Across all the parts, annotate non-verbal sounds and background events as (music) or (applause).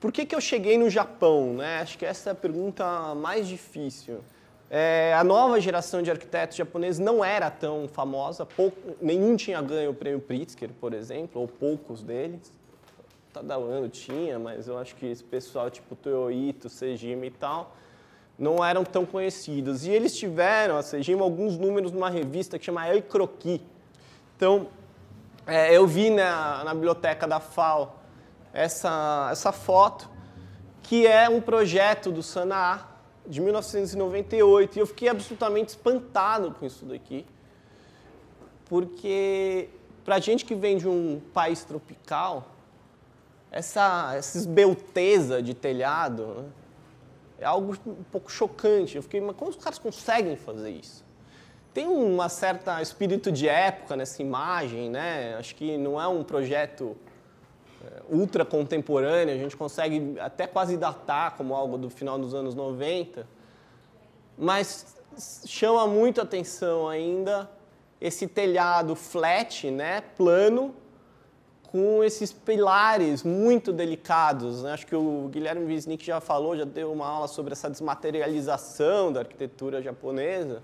Por que, que eu cheguei no Japão? Né? Acho que essa é a pergunta mais difícil. É, a nova geração de arquitetos japoneses não era tão famosa, pouco, nenhum tinha ganho o prêmio Pritzker, por exemplo, ou poucos deles. Tadauano tinha, mas eu acho que esse pessoal tipo Toyoito, Sejima e tal, não eram tão conhecidos. E eles tiveram, a Sejima, alguns números numa revista que chama El Croqui. Então, é, eu vi na, na biblioteca da FAO essa, essa foto, que é um projeto do Sanaa de 1998. E eu fiquei absolutamente espantado com isso daqui, porque para gente que vem de um país tropical, essa, essa esbelteza de telhado né, é algo um pouco chocante. Eu fiquei, mas como os caras conseguem fazer isso? Tem uma certa espírito de época nessa imagem, né? Acho que não é um projeto ultra contemporânea, a gente consegue até quase datar como algo do final dos anos 90, mas chama muito atenção ainda esse telhado flat, né, plano, com esses pilares muito delicados. Né? Acho que o Guilherme Wisnik já falou, já deu uma aula sobre essa desmaterialização da arquitetura japonesa,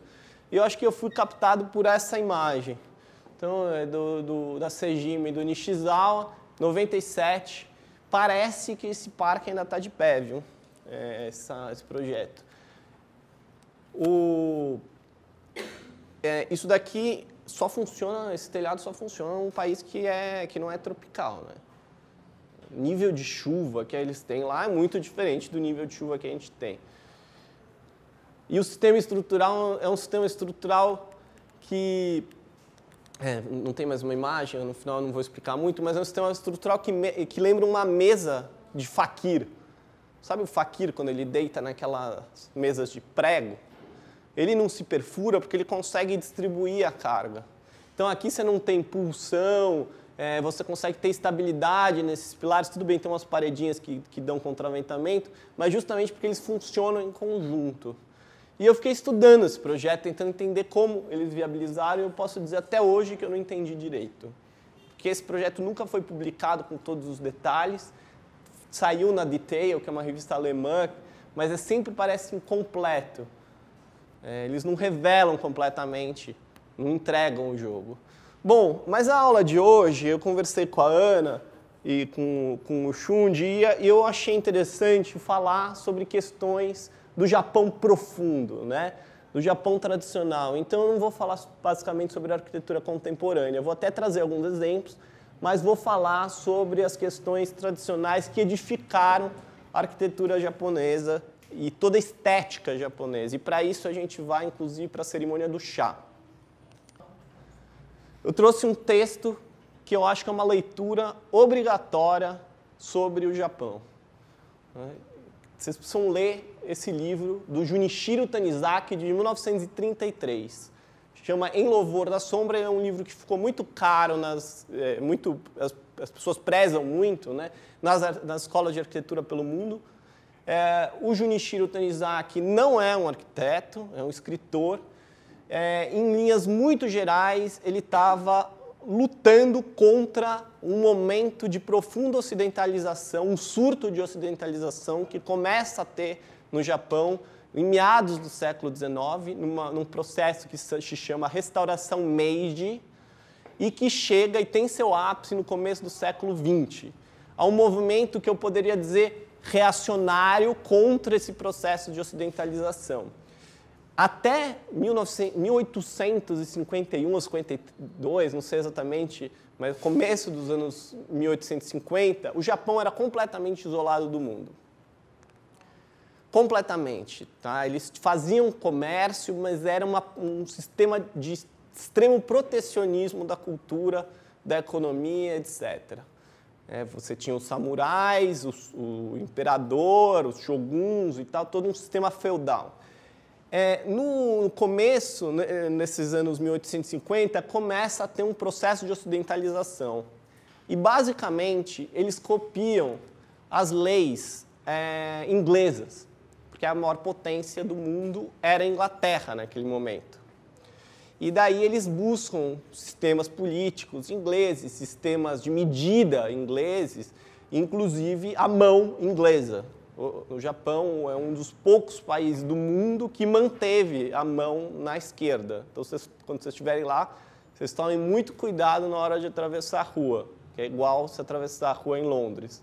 e eu acho que eu fui captado por essa imagem. Então, é do, do, da Sejima e do Nishizawa, 97. Parece que esse parque ainda está de pé, viu? É, essa, esse projeto. O, é, isso daqui só funciona, esse telhado só funciona num país que, é, que não é tropical, né? O nível de chuva que eles têm lá é muito diferente do nível de chuva que a gente tem. E o sistema estrutural é um sistema estrutural que é, não tem mais uma imagem, no final eu não vou explicar muito, mas é um sistema estrutural que, me, que lembra uma mesa de faquir. Sabe o faquir quando ele deita naquelas mesas de prego? Ele não se perfura porque ele consegue distribuir a carga. Então aqui você não tem pulsão, é, você consegue ter estabilidade nesses pilares. Tudo bem, tem umas paredinhas que, que dão contraventamento, mas justamente porque eles funcionam em conjunto. E eu fiquei estudando esse projeto, tentando entender como eles viabilizaram, e eu posso dizer até hoje que eu não entendi direito. Porque esse projeto nunca foi publicado com todos os detalhes, saiu na Detail, que é uma revista alemã, mas é, sempre parece incompleto. É, eles não revelam completamente, não entregam o jogo. Bom, mas a aula de hoje, eu conversei com a Ana e com, com o Xun e eu achei interessante falar sobre questões do Japão profundo, né? do Japão tradicional. Então, eu não vou falar basicamente sobre arquitetura contemporânea. Eu vou até trazer alguns exemplos, mas vou falar sobre as questões tradicionais que edificaram a arquitetura japonesa e toda a estética japonesa. E para isso a gente vai, inclusive, para a cerimônia do chá. Eu trouxe um texto que eu acho que é uma leitura obrigatória sobre o Japão. Né? Vocês precisam ler esse livro do Junichiro Tanizaki de 1933. Chama Em Louvor da Sombra, é um livro que ficou muito caro, nas, é, muito, as, as, pessoas prezam muito né, nas, nas escolas de arquitetura pelo mundo. É, o Junichiro Tanizaki não é um arquiteto, é um escritor. É, em linhas muito gerais, ele estava lutando contra um momento de profunda ocidentalização, um surto de ocidentalização que começa a ter no Japão em meados do século XIX, numa, num processo que se chama Restauração Meiji, e que chega e tem seu ápice no começo do século XX. Há um movimento que eu poderia dizer reacionário contra esse processo de ocidentalização. Até 1851 ou 52, não sei exatamente, mas começo dos anos 1850, o Japão era completamente isolado do mundo. Completamente. Tá? Eles faziam comércio, mas era uma, um sistema de extremo protecionismo da cultura, da economia, etc. É, você tinha os samurais, os, o imperador, os shoguns e tal, todo um sistema feudal. É, no começo, né, é, nesses anos 1850, começa a ter um processo de ocidentalização. E, basicamente, eles copiam as leis é, inglesas, porque a maior potência do mundo era a Inglaterra naquele momento. E daí eles buscam sistemas políticos ingleses, sistemas de medida ingleses, inclusive a mão inglesa, o, Japão é um dos poucos países do mundo que manteve a mão na esquerda. Então, vocês, quando vocês estiverem lá, vocês tomem muito cuidado na hora de atravessar a rua, que é igual se atravessar a rua em Londres.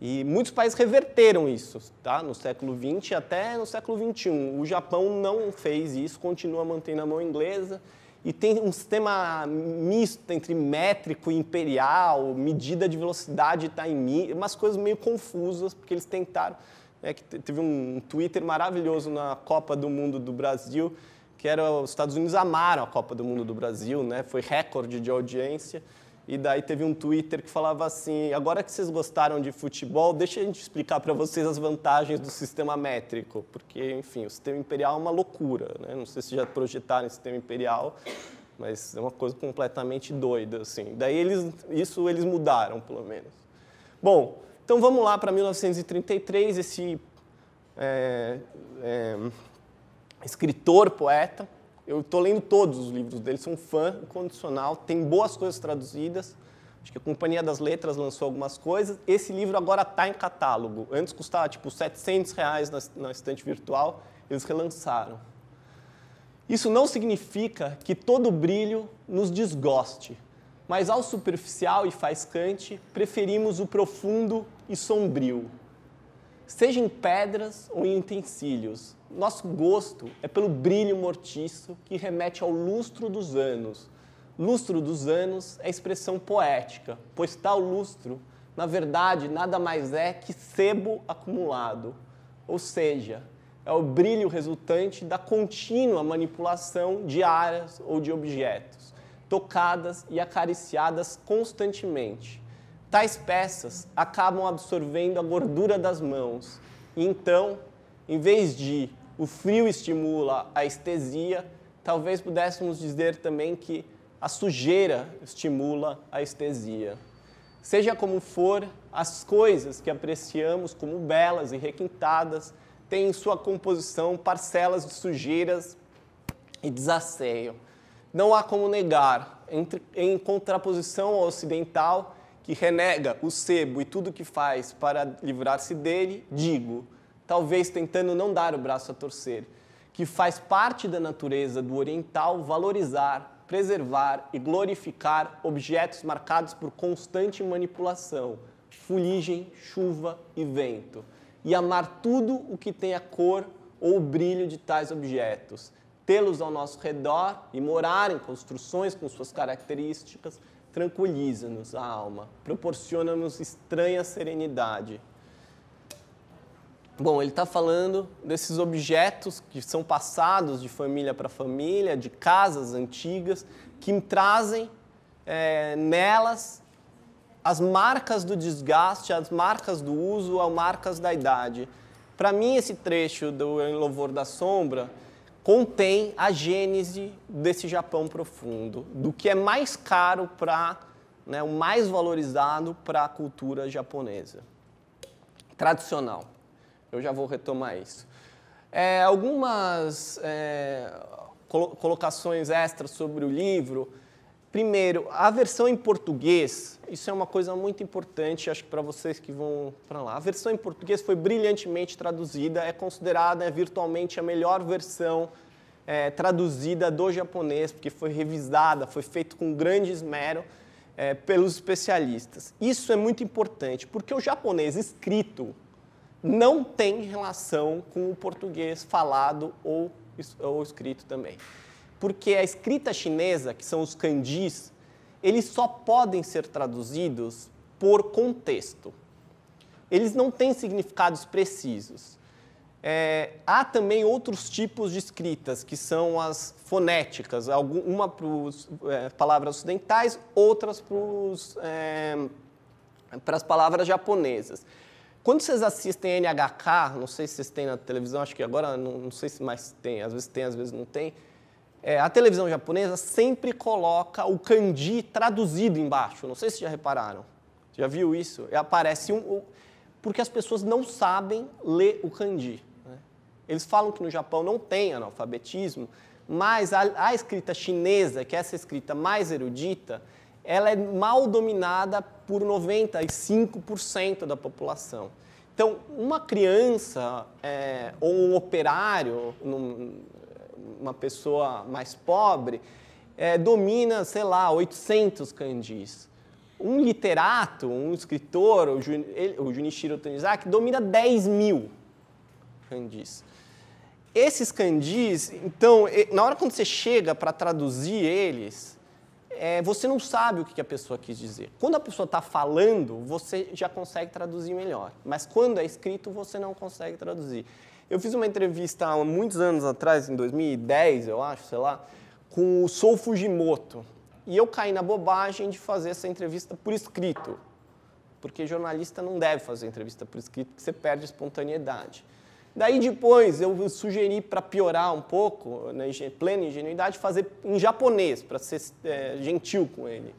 E muitos países reverteram isso, tá? No século XX até no século XXI. O Japão não fez isso, continua mantendo a mão inglesa e tem um sistema misto entre métrico e imperial, medida de velocidade, está em mim, umas coisas meio confusas, porque eles tentaram. É que teve um Twitter maravilhoso na Copa do Mundo do Brasil, que era os Estados Unidos amaram a Copa do Mundo do Brasil, né? Foi recorde de audiência. E daí teve um Twitter que falava assim: agora que vocês gostaram de futebol, deixa a gente explicar para vocês as vantagens do sistema métrico, porque, enfim, o sistema imperial é uma loucura, né? Não sei se já projetaram o sistema imperial, mas é uma coisa completamente doida, assim. Daí eles, isso eles mudaram, pelo menos. Bom, então vamos lá para 1933, esse é, é, escritor, poeta, eu estou lendo todos os livros dele, sou um fã incondicional, tem boas coisas traduzidas. Acho que a Companhia das Letras lançou algumas coisas. Esse livro agora está em catálogo. Antes custava tipo 700 reais na, na estante virtual, eles relançaram. Isso não significa que todo brilho nos desgoste, mas ao superficial e faiscante, preferimos o profundo e sombrio seja em pedras ou em utensílios. Nosso gosto é pelo brilho mortiço que remete ao lustro dos anos. Lustro dos anos é expressão poética, pois tal lustro, na verdade, nada mais é que sebo acumulado, ou seja, é o brilho resultante da contínua manipulação de áreas ou de objetos, tocadas e acariciadas constantemente. Tais peças acabam absorvendo a gordura das mãos. E então, em vez de o frio estimula a estesia, talvez pudéssemos dizer também que a sujeira estimula a estesia. Seja como for, as coisas que apreciamos como belas e requintadas têm em sua composição parcelas de sujeiras e desasseio. Não há como negar, entre, em contraposição ao ocidental, que renega o sebo e tudo que faz para livrar-se dele, digo, talvez tentando não dar o braço a torcer, que faz parte da natureza do oriental valorizar, preservar e glorificar objetos marcados por constante manipulação, fuligem, chuva e vento, e amar tudo o que tem a cor ou o brilho de tais objetos, tê-los ao nosso redor e morar em construções com suas características tranquiliza-nos a alma, proporciona-nos estranha serenidade. Bom, ele está falando desses objetos que são passados de família para família, de casas antigas, que trazem é, nelas as marcas do desgaste, as marcas do uso, as marcas da idade. Para mim, esse trecho do Em Louvor da Sombra contém a gênese desse Japão profundo, do que é mais caro para, né, o mais valorizado para a cultura japonesa tradicional. Eu já vou retomar isso. É, algumas é, colocações extras sobre o livro. Primeiro, a versão em português, isso é uma coisa muito importante, acho que para vocês que vão para lá. A versão em português foi brilhantemente traduzida, é considerada é virtualmente a melhor versão é, traduzida do japonês, porque foi revisada, foi feito com grande esmero é, pelos especialistas. Isso é muito importante, porque o japonês escrito não tem relação com o português falado ou, ou escrito também porque a escrita chinesa, que são os kanjis, eles só podem ser traduzidos por contexto. Eles não têm significados precisos. É, há também outros tipos de escritas, que são as fonéticas, uma para as é, palavras ocidentais, outras para é, as palavras japonesas. Quando vocês assistem NHK, não sei se vocês têm na televisão, acho que agora não, não sei se mais tem, às vezes tem, às vezes não tem, é, a televisão japonesa sempre coloca o kanji traduzido embaixo. Não sei se já repararam. Já viu isso? E aparece um, um, Porque as pessoas não sabem ler o kanji. Né? Eles falam que no Japão não tem analfabetismo, mas a, a escrita chinesa, que é essa escrita mais erudita, ela é mal dominada por 95% da população. Então, uma criança é, ou um operário num, uma pessoa mais pobre, é, domina, sei lá, 800 kanjis. Um literato, um escritor, o, Jun, ele, o Junichiro Tanizaki, domina 10 mil kanjis. Esses kanjis, então, na hora quando você chega para traduzir eles, é, você não sabe o que a pessoa quis dizer. Quando a pessoa está falando, você já consegue traduzir melhor. Mas quando é escrito, você não consegue traduzir. Eu fiz uma entrevista há muitos anos atrás, em 2010, eu acho, sei lá, com o Sou Fujimoto. E eu caí na bobagem de fazer essa entrevista por escrito, porque jornalista não deve fazer entrevista por escrito, porque você perde espontaneidade. Daí depois eu sugeri para piorar um pouco, na plena ingenuidade, fazer em japonês, para ser é, gentil com ele.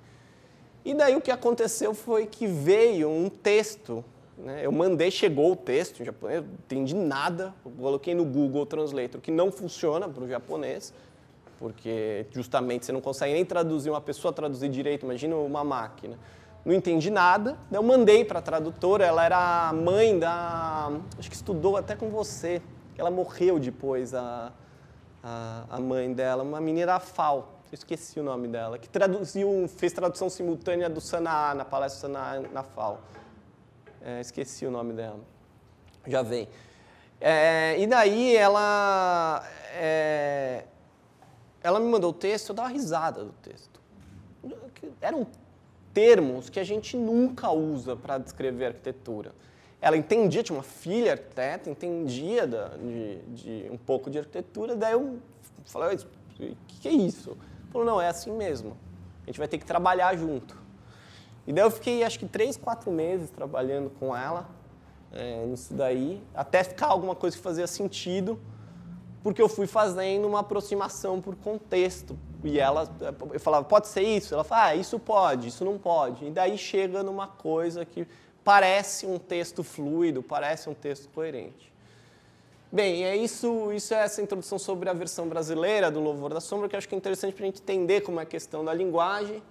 E daí o que aconteceu foi que veio um texto né? Eu mandei, chegou o texto em japonês, não entendi nada. Eu coloquei no Google Translator, que não funciona para o japonês, porque justamente você não consegue nem traduzir, uma pessoa traduzir direito, imagina uma máquina. Não entendi nada, eu mandei para a tradutora, ela era a mãe da. Acho que estudou até com você, ela morreu depois, a, a, a mãe dela, uma menina da FAO eu esqueci o nome dela, que traduziu, fez tradução simultânea do Sanaa na palestra Sanaa na FAO. É, esqueci o nome dela. Já vem. É, e daí ela. É, ela me mandou o texto, eu dava risada do texto. Eram termos que a gente nunca usa para descrever arquitetura. Ela entendia, tinha uma filha arquiteta, entendia da, de, de, um pouco de arquitetura, daí eu falei: o que, que é isso? Falou: não, é assim mesmo. A gente vai ter que trabalhar junto. E daí eu fiquei acho que três, quatro meses trabalhando com ela é, nisso daí, até ficar alguma coisa que fazia sentido, porque eu fui fazendo uma aproximação por contexto. E ela, eu falava, pode ser isso? Ela falava, ah, isso pode, isso não pode. E daí chega numa coisa que parece um texto fluido, parece um texto coerente. Bem, é isso, isso é essa introdução sobre a versão brasileira do Louvor da Sombra, que eu acho que é interessante para a gente entender como é a questão da linguagem.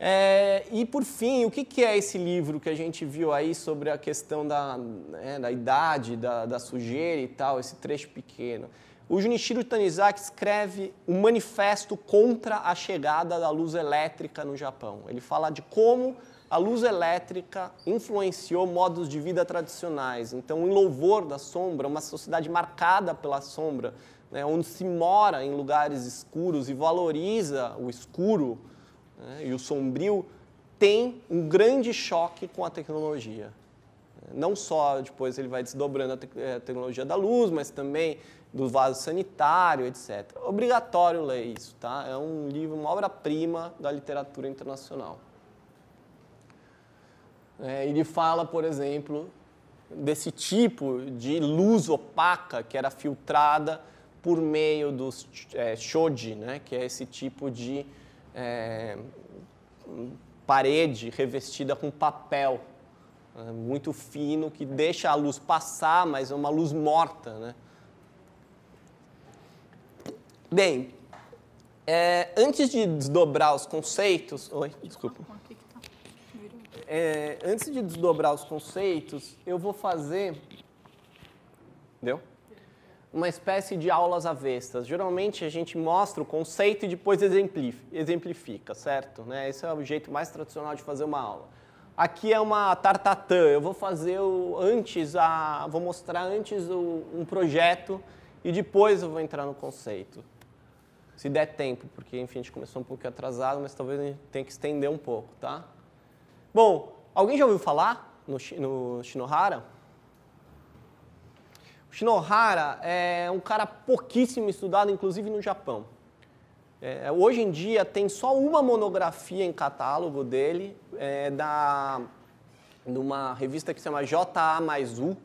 É, e por fim, o que, que, é esse livro que a gente viu aí sobre a questão da, né, da idade, da, da, sujeira e tal, esse trecho pequeno? O Junichiro Tanizaki escreve um manifesto contra a chegada da luz elétrica no Japão. Ele fala de como a luz elétrica influenciou modos de vida tradicionais. Então, em louvor da sombra, uma sociedade marcada pela sombra, né, onde se mora em lugares escuros e valoriza o escuro, né? E o sombrio tem um grande choque com a tecnologia. Não só depois ele vai desdobrando a, te a eh, tecnologia da luz, mas também do vaso sanitário, etc. Obrigatório ler isso, tá? É um livro, uma obra-prima da literatura internacional. É, ele fala, por exemplo, desse tipo de luz opaca que era filtrada por meio dos é, shoji, né? Que é esse tipo de é, parede revestida com papel né, muito fino que deixa a luz passar, mas é uma luz morta. Né? Bem, é, antes de desdobrar os conceitos. Oi, desculpa. Tá? É, antes de desdobrar os conceitos, eu vou fazer. Deu? uma espécie de aulas avestas. Geralmente a gente mostra o conceito e depois exemplifica, certo? Né? Esse é o jeito mais tradicional de fazer uma aula. Aqui é uma tartatã, eu vou fazer o, antes, a, vou mostrar antes o, um projeto e depois eu vou entrar no conceito. Se der tempo, porque enfim, a gente começou um pouco atrasado, mas talvez a gente tenha que estender um pouco, tá? Bom, alguém já ouviu falar no, no Shinohara? Shinohara é um cara pouquíssimo estudado, inclusive no Japão. É, hoje em dia tem só uma monografia em catálogo dele, é, da, numa revista que se chama JA mais U.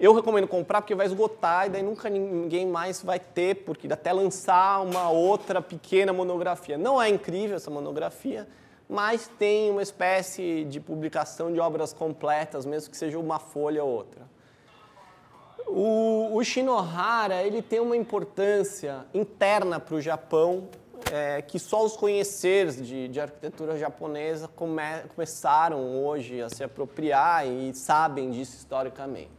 Eu recomendo comprar porque vai esgotar e daí nunca ninguém mais vai ter, porque até lançar uma outra pequena monografia. Não é incrível essa monografia, mas tem uma espécie de publicação de obras completas, mesmo que seja uma folha ou outra. O, o Shinohara ele tem uma importância interna para o Japão é, que só os conheceres de, de arquitetura japonesa come, começaram hoje a se apropriar e sabem disso historicamente.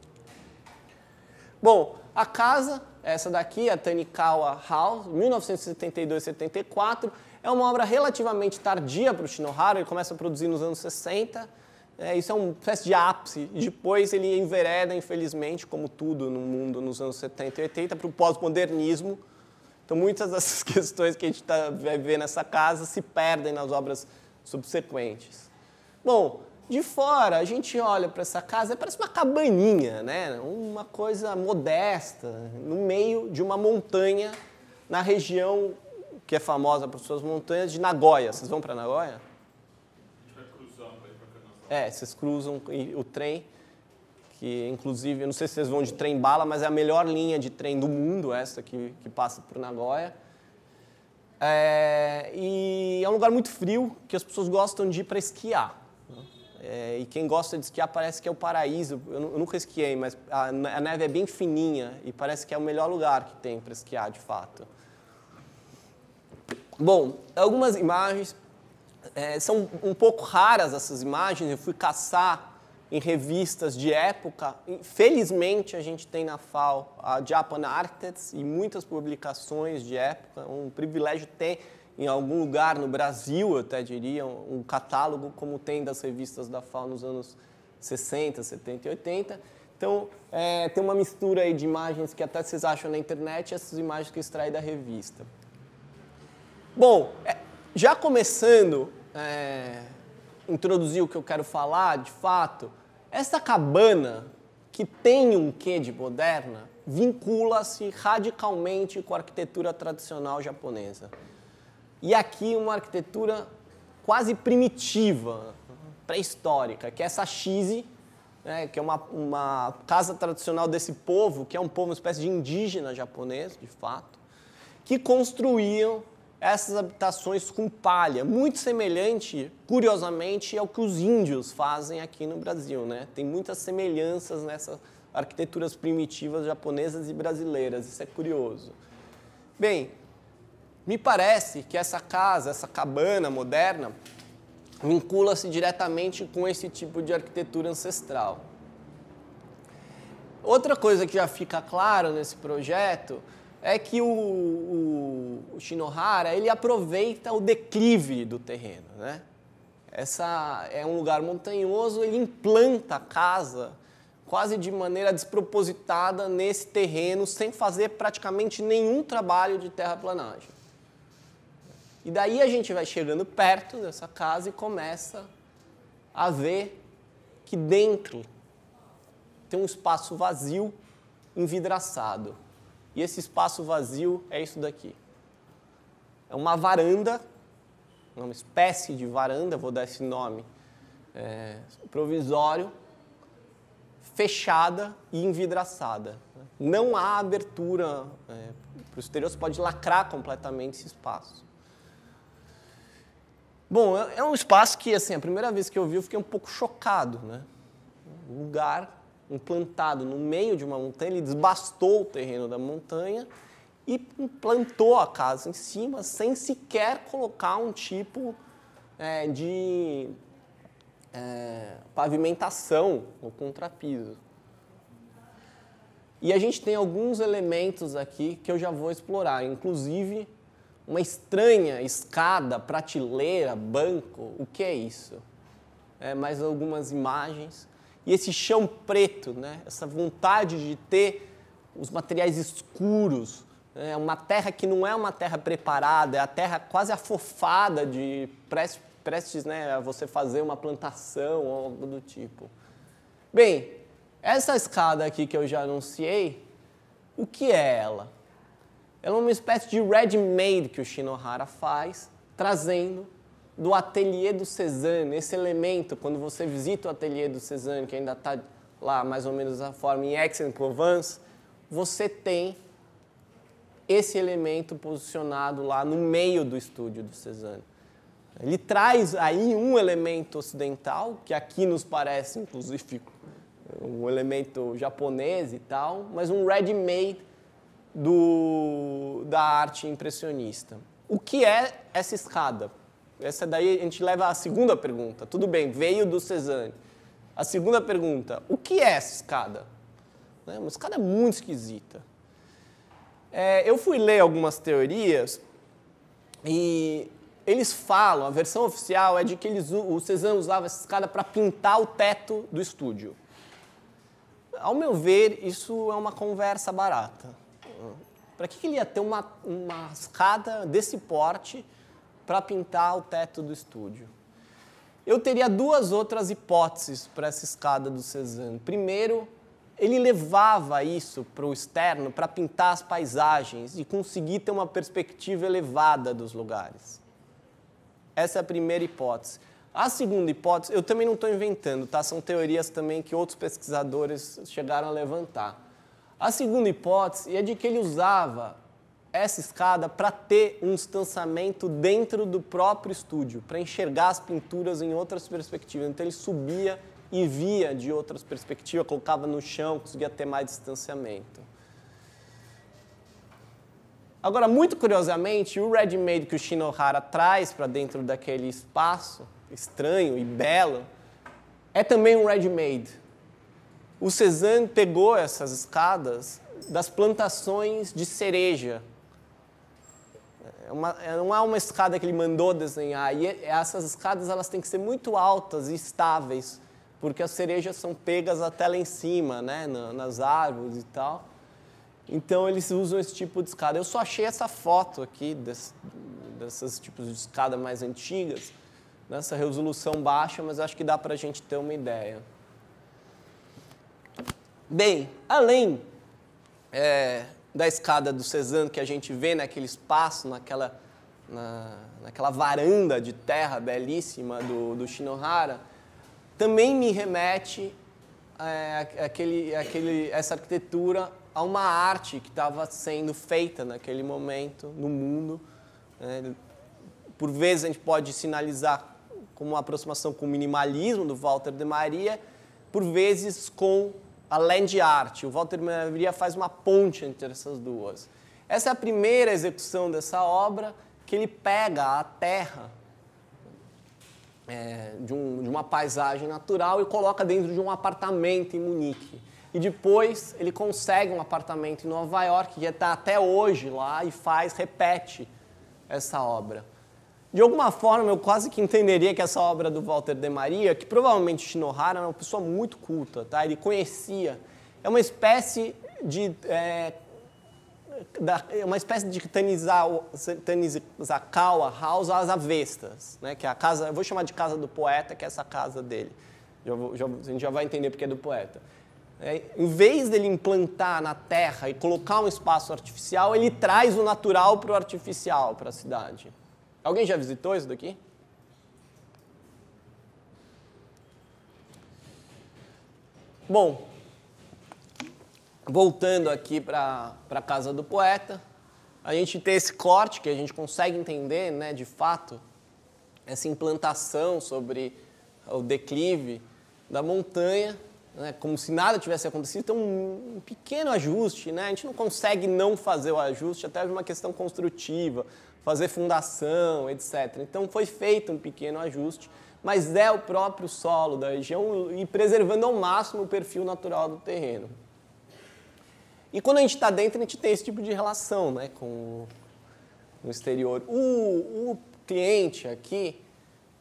Bom, a casa, essa daqui, a Tanikawa House, 1972-74, é uma obra relativamente tardia para o Shinohara, ele começa a produzir nos anos 60, é, isso é um espécie de ápice. E depois ele envereda, infelizmente, como tudo no mundo nos anos 70 e 80, para o pós-modernismo. Então, muitas dessas (laughs) questões que a gente tá, vai ver nessa casa se perdem nas obras subsequentes. Bom, de fora, a gente olha para essa casa, é, parece uma cabaninha, né? uma coisa modesta, no meio de uma montanha, na região que é famosa por suas montanhas, de Nagoya. Vocês vão para Nagoya? É, vocês cruzam o trem, que inclusive, eu não sei se vocês vão de trem bala, mas é a melhor linha de trem do mundo, essa que, que passa por Nagoya. É, e é um lugar muito frio, que as pessoas gostam de ir para esquiar. Né? É, e quem gosta de esquiar parece que é o paraíso. Eu, eu nunca esquiei, mas a, a neve é bem fininha e parece que é o melhor lugar que tem para esquiar, de fato. Bom, algumas imagens é, são um pouco raras essas imagens, eu fui caçar em revistas de época. Felizmente, a gente tem na FAO a Japan Architects e muitas publicações de época. Um privilégio ter em algum lugar no Brasil, eu até diria, um catálogo como tem das revistas da FAO nos anos 60, 70 e 80. Então, é, tem uma mistura aí de imagens que até vocês acham na internet e essas imagens que eu extraí da revista. Bom, é, já começando é, introduzir o que eu quero falar de fato, essa cabana que tem um quê de moderna vincula-se radicalmente com a arquitetura tradicional japonesa. E aqui uma arquitetura quase primitiva, pré-histórica, que é essa shise né, que é uma, uma casa tradicional desse povo, que é um povo, uma espécie de indígena japonês, de fato, que construíam essas habitações com palha, muito semelhante, curiosamente, ao que os índios fazem aqui no Brasil. Né? Tem muitas semelhanças nessas arquiteturas primitivas japonesas e brasileiras, isso é curioso. Bem, me parece que essa casa, essa cabana moderna, vincula-se diretamente com esse tipo de arquitetura ancestral. Outra coisa que já fica claro nesse projeto é que o, o, o Shinohara ele aproveita o declive do terreno, né? Essa é um lugar montanhoso, ele implanta a casa quase de maneira despropositada nesse terreno, sem fazer praticamente nenhum trabalho de terraplanagem. E daí a gente vai chegando perto dessa casa e começa a ver que dentro tem um espaço vazio, envidraçado. E esse espaço vazio é isso daqui. É uma varanda, uma espécie de varanda, vou dar esse nome, é, provisório, fechada e envidraçada. Não há abertura é, para o exterior, você pode lacrar completamente esse espaço. Bom, é, é um espaço que, assim, a primeira vez que eu vi, eu fiquei um pouco chocado, né? Um lugar implantado no meio de uma montanha, ele desbastou o terreno da montanha e implantou a casa em cima sem sequer colocar um tipo é, de é, pavimentação ou contrapiso. E a gente tem alguns elementos aqui que eu já vou explorar, inclusive uma estranha escada, prateleira, banco, o que é isso? É, mais algumas imagens. E esse chão preto, né? essa vontade de ter os materiais escuros, é uma terra que não é uma terra preparada, é a terra quase afofada de prestes, prestes né, a você fazer uma plantação ou algo do tipo. Bem, essa escada aqui que eu já anunciei, o que é ela? Ela é uma espécie de ready-made que o Shinohara faz, trazendo do ateliê do Cézanne, esse elemento, quando você visita o ateliê do Cézanne, que ainda está lá mais ou menos a forma em Aix-en-Provence, você tem esse elemento posicionado lá no meio do estúdio do Cézanne. Ele traz aí um elemento ocidental, que aqui nos parece, inclusive, um elemento japonês e tal, mas um ready-made da arte impressionista. O que é essa escada? Essa daí a gente leva à segunda pergunta. Tudo bem, veio do Cezanne. A segunda pergunta, o que é essa escada? é Uma escada muito esquisita. É, eu fui ler algumas teorias e eles falam, a versão oficial é de que eles, o Cezanne usava essa escada para pintar o teto do estúdio. Ao meu ver, isso é uma conversa barata. Para que, que ele ia ter uma, uma escada desse porte para pintar o teto do estúdio. Eu teria duas outras hipóteses para essa escada do Cézanne. Primeiro, ele levava isso para o externo para pintar as paisagens e conseguir ter uma perspectiva elevada dos lugares. Essa é a primeira hipótese. A segunda hipótese, eu também não estou inventando, tá? São teorias também que outros pesquisadores chegaram a levantar. A segunda hipótese é de que ele usava essa escada para ter um distanciamento dentro do próprio estúdio, para enxergar as pinturas em outras perspectivas. Então ele subia e via de outras perspectivas, colocava no chão, conseguia ter mais distanciamento. Agora, muito curiosamente, o ready-made que o Shinohara traz para dentro daquele espaço estranho e belo é também um ready-made. O Cezanne pegou essas escadas das plantações de cereja é uma, é, não há uma escada que ele mandou desenhar. E é, essas escadas elas têm que ser muito altas e estáveis, porque as cerejas são pegas até lá em cima, né? nas árvores e tal. Então eles usam esse tipo de escada. Eu só achei essa foto aqui desse, desses tipos de escada mais antigas nessa resolução baixa, mas acho que dá para a gente ter uma ideia. Bem, além é, da escada do Cezanne que a gente vê naquele espaço, naquela, na, naquela varanda de terra belíssima do, do Shinohara, também me remete é, aquele, aquele, essa arquitetura a uma arte que estava sendo feita naquele momento no mundo. Né? por vezes a gente pode sinalizar como uma aproximação com o minimalismo do Walter de Maria, por vezes com além de arte. O Walter Maria faz uma ponte entre essas duas. Essa é a primeira execução dessa obra que ele pega a terra é, de, um, de uma paisagem natural e coloca dentro de um apartamento em Munique. E depois ele consegue um apartamento em Nova York, que está até hoje lá, e faz, repete essa obra. De alguma forma, eu quase que entenderia que essa obra do Walter de Maria, que provavelmente Shinohara era uma pessoa muito culta, tá? ele conhecia. É uma espécie de. É, da, é uma espécie de Tanizakawa House às avestas, né? que é a casa, eu vou chamar de casa do poeta, que é essa casa dele. Já vou, já, a gente já vai entender porque é do poeta. É, em vez dele implantar na terra e colocar um espaço artificial, ele traz o natural para o artificial, para a cidade. Alguém já visitou isso daqui? Bom, voltando aqui para a casa do poeta, a gente tem esse corte que a gente consegue entender, né, de fato, essa implantação sobre o declive da montanha, né, como se nada tivesse acontecido, então um pequeno ajuste, né, a gente não consegue não fazer o ajuste, até uma questão construtiva, fazer fundação, etc. Então foi feito um pequeno ajuste, mas é o próprio solo da região e preservando ao máximo o perfil natural do terreno. E quando a gente está dentro, a gente tem esse tipo de relação né, com o exterior. O, o cliente aqui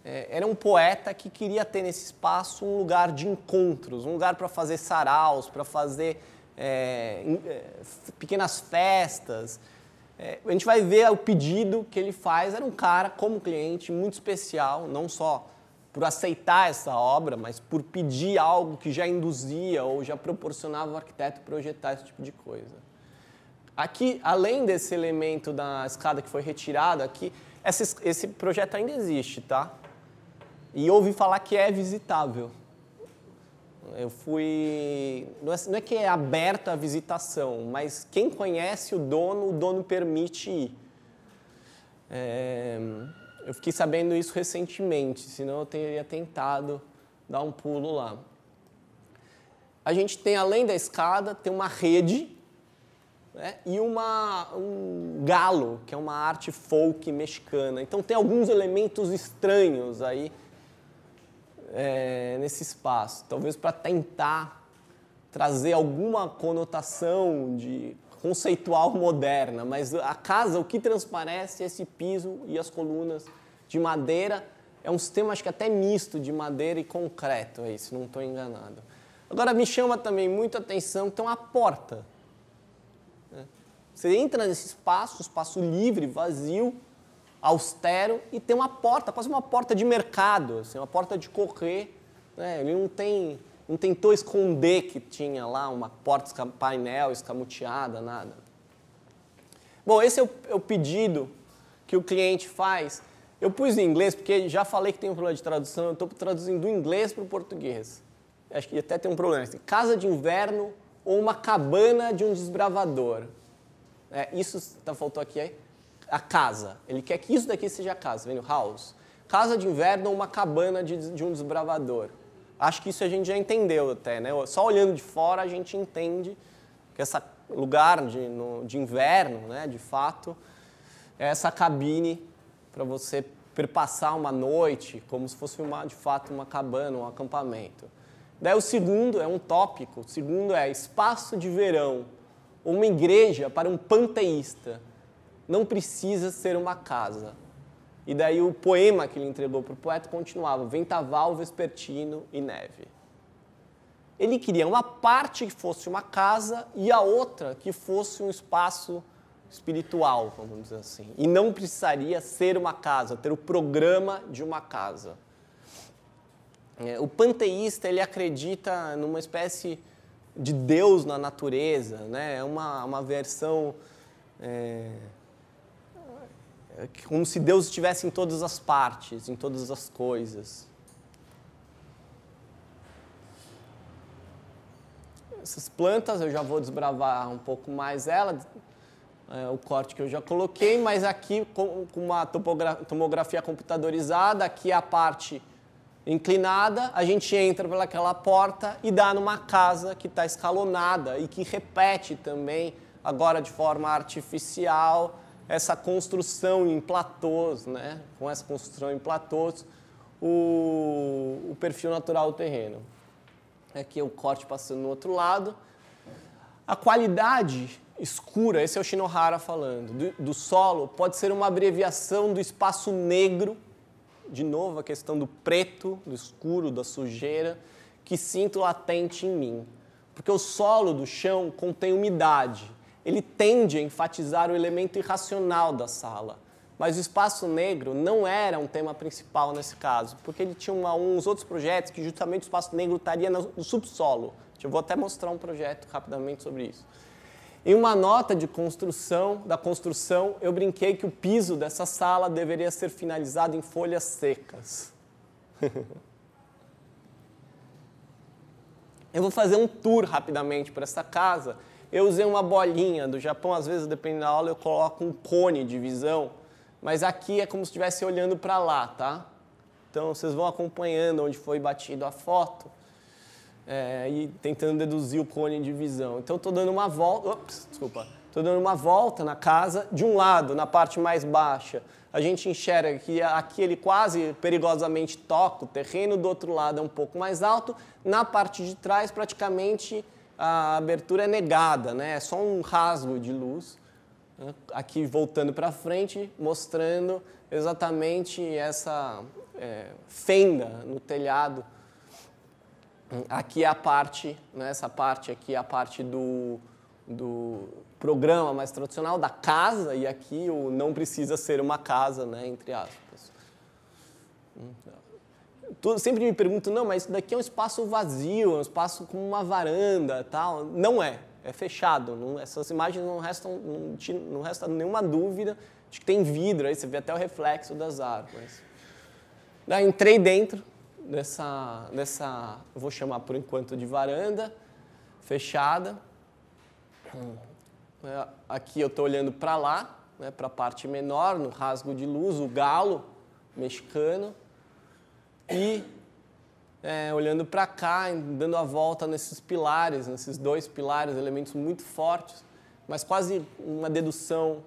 é, era um poeta que queria ter nesse espaço um lugar de encontros, um lugar para fazer saraus, para fazer é, é pequenas festas, é, a gente vai ver o pedido que ele faz. Era um cara, como cliente, muito especial, não só por aceitar essa obra, mas por pedir algo que já induzia ou já proporcionava ao arquiteto projetar esse tipo de coisa. Aqui, além desse elemento da escada que foi retirado, aqui, essa, esse projeto ainda existe, tá? E ouvi falar que é visitável. Eu fui. Não é, não é que é aberto a visitação, mas quem conhece o dono, o dono permite ir. É, eu fiquei sabendo isso recentemente, senão eu teria tentado dar um pulo lá. A gente tem, além da escada, tem uma rede né, e uma, um galo, que é uma arte folk mexicana. Então tem alguns elementos estranhos aí é, nesse espaço, talvez para tentar trazer alguma conotação de conceitual moderna, mas a casa, o que transparece é esse piso e as colunas de madeira. É um sistema, acho que até misto, de madeira e concreto, aí, se não estou enganado. Agora, me chama também muita atenção, então, a porta. Né? Você entra nesse espaço, espaço livre, vazio, austero e tem uma porta, quase uma porta de mercado, assim, uma porta de correr. Né? Ele não tem, não tentou esconder que tinha lá uma porta painel escamoteada, nada. Bom, esse é o, é o pedido que o cliente faz. Eu pus em inglês porque já falei que tem um problema de tradução, eu estou traduzindo do inglês para o português. Acho que até tem um problema. Assim, casa de inverno ou uma cabana de um desbravador. É, isso tá, faltou aqui aí? a casa. Ele quer que isso daqui seja a casa, vendo? House. Casa de inverno ou uma cabana de, de um desbravador. Acho que isso a gente já entendeu até, né? Só olhando de fora a gente entende que esse lugar de, no, de inverno, né, de fato, é essa cabine para você perpassar uma noite, como se fosse uma, de fato uma cabana, um acampamento. Daí o segundo é um tópico, o segundo é espaço de verão, uma igreja para um panteísta não precisa ser uma casa. E daí o poema que ele entregou para o poeta continuava: Ventaval, Vespertino e Neve. Ele queria uma parte que fosse uma casa e a outra que fosse um espaço espiritual, vamos dizer assim. E não precisaria ser uma casa, ter o programa de uma casa. É, o panteísta ele acredita numa espécie de Deus na natureza, né? É uma, uma versão é, é como se Deus estivesse em todas as partes, em todas as coisas. Essas plantas eu já vou desbravar um pouco mais ela, é, o corte que eu já coloquei, mas aqui com, com uma tomografia computadorizada, aqui é a parte inclinada, a gente entra pelaquela porta e dá numa casa que está escalonada e que repete também, agora de forma artificial, essa construção em platôs, né? com essa construção em platôs, o, o perfil natural do terreno. Aqui é o corte passando no outro lado. A qualidade escura, esse é o Shinohara falando, do, do, solo pode ser uma abreviação do espaço negro, de novo a questão do preto, do escuro, da sujeira, que sinto latente em mim. Porque o solo do chão contém umidade ele tende a enfatizar o elemento irracional da sala. Mas o espaço negro não era um tema principal nesse caso, porque ele tinha uma, uns outros projetos que justamente o espaço negro estaria no subsolo. Eu vou até mostrar um projeto rapidamente sobre isso. Em uma nota de construção, da construção, eu brinquei que o piso dessa sala deveria ser finalizado em folhas secas. (laughs) eu vou fazer um tour rapidamente para essa casa eu usei uma bolinha do Japão, às vezes, dependendo da aula, eu coloco um cone de visão, mas aqui é como se estivesse olhando para lá, tá? Então vocês vão acompanhando onde foi batido a foto é, e tentando deduzir o cone de visão. Então estou dando uma volta, ops, desculpa, estou dando uma volta na casa. De um lado, na parte mais baixa, a gente enxerga que aqui ele quase perigosamente toca o terreno, do outro lado é um pouco mais alto. Na parte de trás, praticamente a abertura é negada, né? é só um rasgo de luz, né? aqui voltando para frente, mostrando exatamente essa é, fenda no telhado. Aqui é a parte, né? essa parte aqui é a parte do, do programa mais tradicional, da casa, e aqui o não precisa ser uma casa, né? entre aspas sempre me perguntam, não, mas isso daqui é um espaço vazio, é um espaço com uma varanda tal. Não é, é fechado. Não, essas imagens não restam, não, não resta nenhuma dúvida acho que tem vidro, aí você vê até o reflexo das árvores. Daí entrei dentro dessa, dessa, vou chamar por enquanto de varanda, fechada. É, aqui eu estou olhando para lá, né, para a parte menor, no rasgo de luz, o galo mexicano e é, olhando para cá, dando a volta nesses pilares, nesses dois pilares, elementos muito fortes, mas quase uma dedução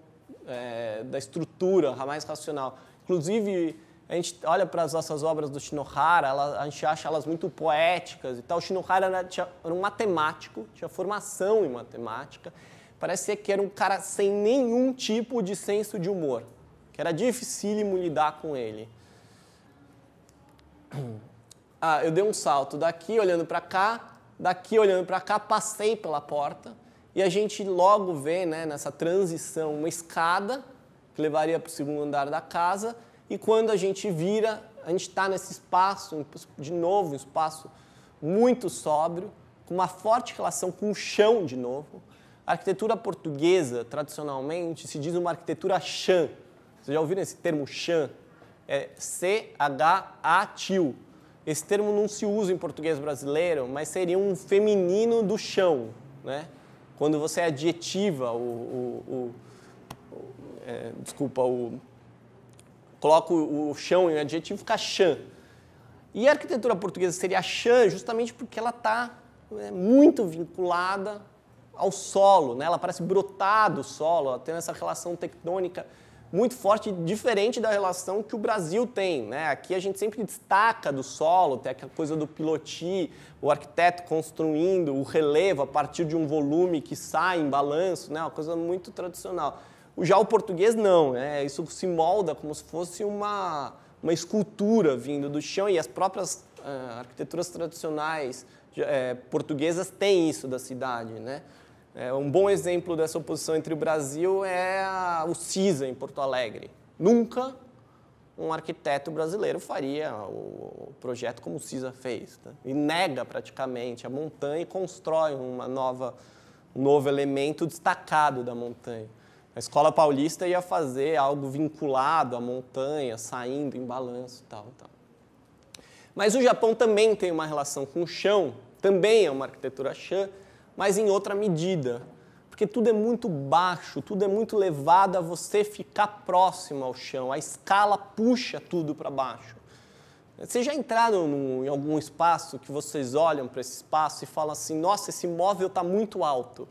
é, da estrutura mais racional. Inclusive, a gente olha para as nossas obras do Shinohara, ela, a gente acha elas muito poéticas e tal. O Shinohara era, tinha, era um matemático, tinha formação em matemática. Parece ser que era um cara sem nenhum tipo de senso de humor, que era dificílimo lidar com ele. Ah, eu dei um salto daqui olhando para cá, daqui olhando para cá, passei pela porta e a gente logo vê né, nessa transição uma escada que levaria para o segundo andar da casa e quando a gente vira, a gente está nesse espaço, de novo, um espaço muito sóbrio, com uma forte relação com o chão de novo. A arquitetura portuguesa, tradicionalmente, se diz uma arquitetura chã. Vocês já ouviram esse termo chã? é o Esse termo não se usa em português brasileiro, mas seria um feminino do chão, né? Quando você adjetiva o, o, o, é, desculpa, o coloca o chão em um adjetivo, fica chã. E a arquitetura portuguesa seria chã justamente porque ela está né, muito vinculada ao solo, né? ela parece brotar do solo, ela tem essa relação tectônica muito forte, diferente da relação que o Brasil tem. Né? Aqui a gente sempre destaca do solo, tem aquela coisa do piloti, o arquiteto construindo o relevo a partir de um volume que sai em balanço, né? uma coisa muito tradicional. Já o português não, né? isso se molda como se fosse uma, uma escultura vindo do chão e as próprias uh, arquiteturas tradicionais uh, portuguesas têm isso da cidade. Né? É, um bom exemplo dessa oposição entre o Brasil é a, o CISA, em Porto Alegre. Nunca um arquiteto brasileiro faria o, o projeto como o CISA fez. Tá? E nega praticamente a montanha e constrói uma nova, um novo elemento destacado da montanha. A escola paulista ia fazer algo vinculado à montanha, saindo em balanço e tal, tal. Mas o Japão também tem uma relação com o chão, também é uma arquitetura chão mas em outra medida. Porque tudo é muito baixo, tudo é muito levado a você ficar próximo ao chão. A escala puxa tudo para baixo. Vocês já entraram num, em algum espaço que vocês olham para esse espaço e falam assim: nossa, esse móvel está muito alto.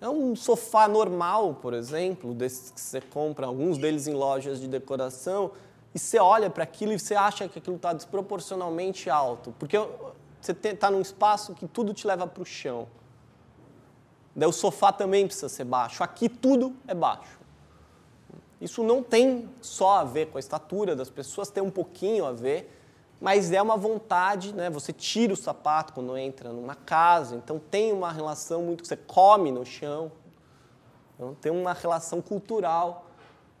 É um sofá normal, por exemplo, desses que você compra, alguns deles em lojas de decoração, e você olha para aquilo e você acha que aquilo está desproporcionalmente alto. Porque você está num espaço que tudo te leva para o chão. Daí o sofá também precisa ser baixo. Aqui tudo é baixo. Isso não tem só a ver com a estatura das pessoas, tem um pouquinho a ver, mas é uma vontade, né? Você tira o sapato quando entra numa casa, então tem uma relação muito. Você come no chão, então tem uma relação cultural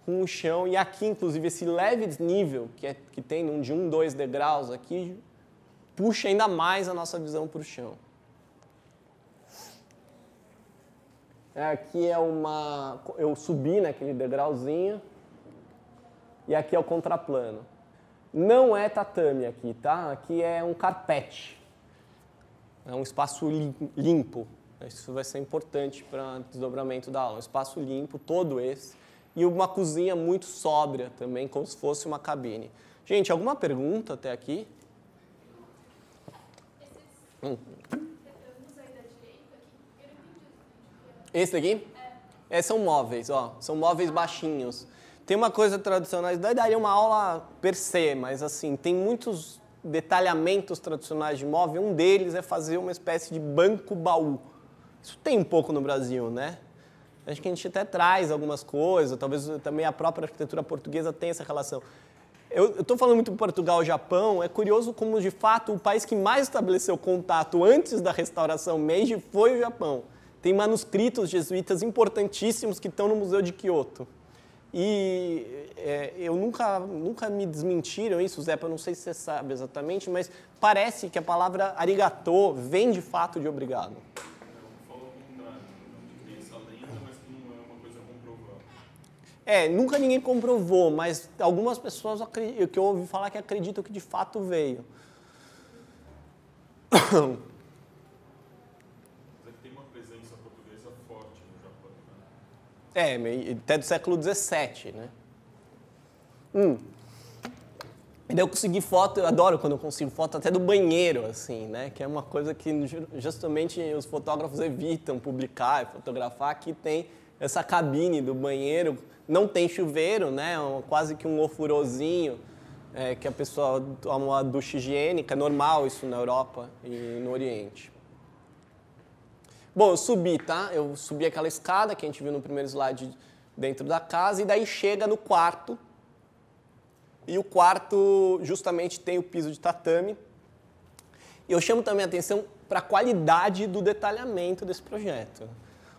com o chão. E aqui, inclusive, esse leve nível que, é, que tem de um, dois degraus aqui puxa ainda mais a nossa visão para o chão. É, aqui é uma. Eu subi naquele degrauzinho. E aqui é o contraplano. Não é tatame aqui, tá? Aqui é um carpete. É um espaço limpo. Isso vai ser importante para o desdobramento da aula. Um espaço limpo, todo esse. E uma cozinha muito sóbria também, como se fosse uma cabine. Gente, alguma pergunta até aqui? Hum. Esse daqui? É, são móveis, ó. São móveis baixinhos. Tem uma coisa tradicional, daí daria uma aula per se, mas assim, tem muitos detalhamentos tradicionais de móvel. Um deles é fazer uma espécie de banco-baú. Isso tem um pouco no Brasil, né? Acho que a gente até traz algumas coisas, talvez também a própria arquitetura portuguesa tenha essa relação. Eu estou falando muito Portugal e Japão. É curioso como, de fato, o país que mais estabeleceu contato antes da restauração Meiji foi o Japão. Tem manuscritos jesuítas importantíssimos que estão no Museu de Kyoto. E é, eu nunca, nunca me desmentiram isso, Zé, eu não sei se você sabe exatamente, mas parece que a palavra arigatô vem de fato de obrigado. É, nunca ninguém comprovou, mas algumas pessoas que eu ouvi falar que acreditam que de fato veio. É tem uma presença portuguesa forte no Japão, né? É, até do século XVII, né? Hum. E daí eu consegui foto, eu adoro quando eu consigo foto até do banheiro, assim, né? Que é uma coisa que justamente os fotógrafos evitam publicar e fotografar. Aqui tem essa cabine do banheiro não tem chuveiro, né? Um, quase que um ofurozinho é, que a pessoa toma uma ducha higiênica. É normal isso na Europa e no Oriente. Bom, eu subi, tá? Eu subi aquela escada que a gente viu no primeiro slide dentro da casa e daí chega no quarto. E o quarto justamente tem o piso de tatame. E eu chamo também a atenção para a qualidade do detalhamento desse projeto.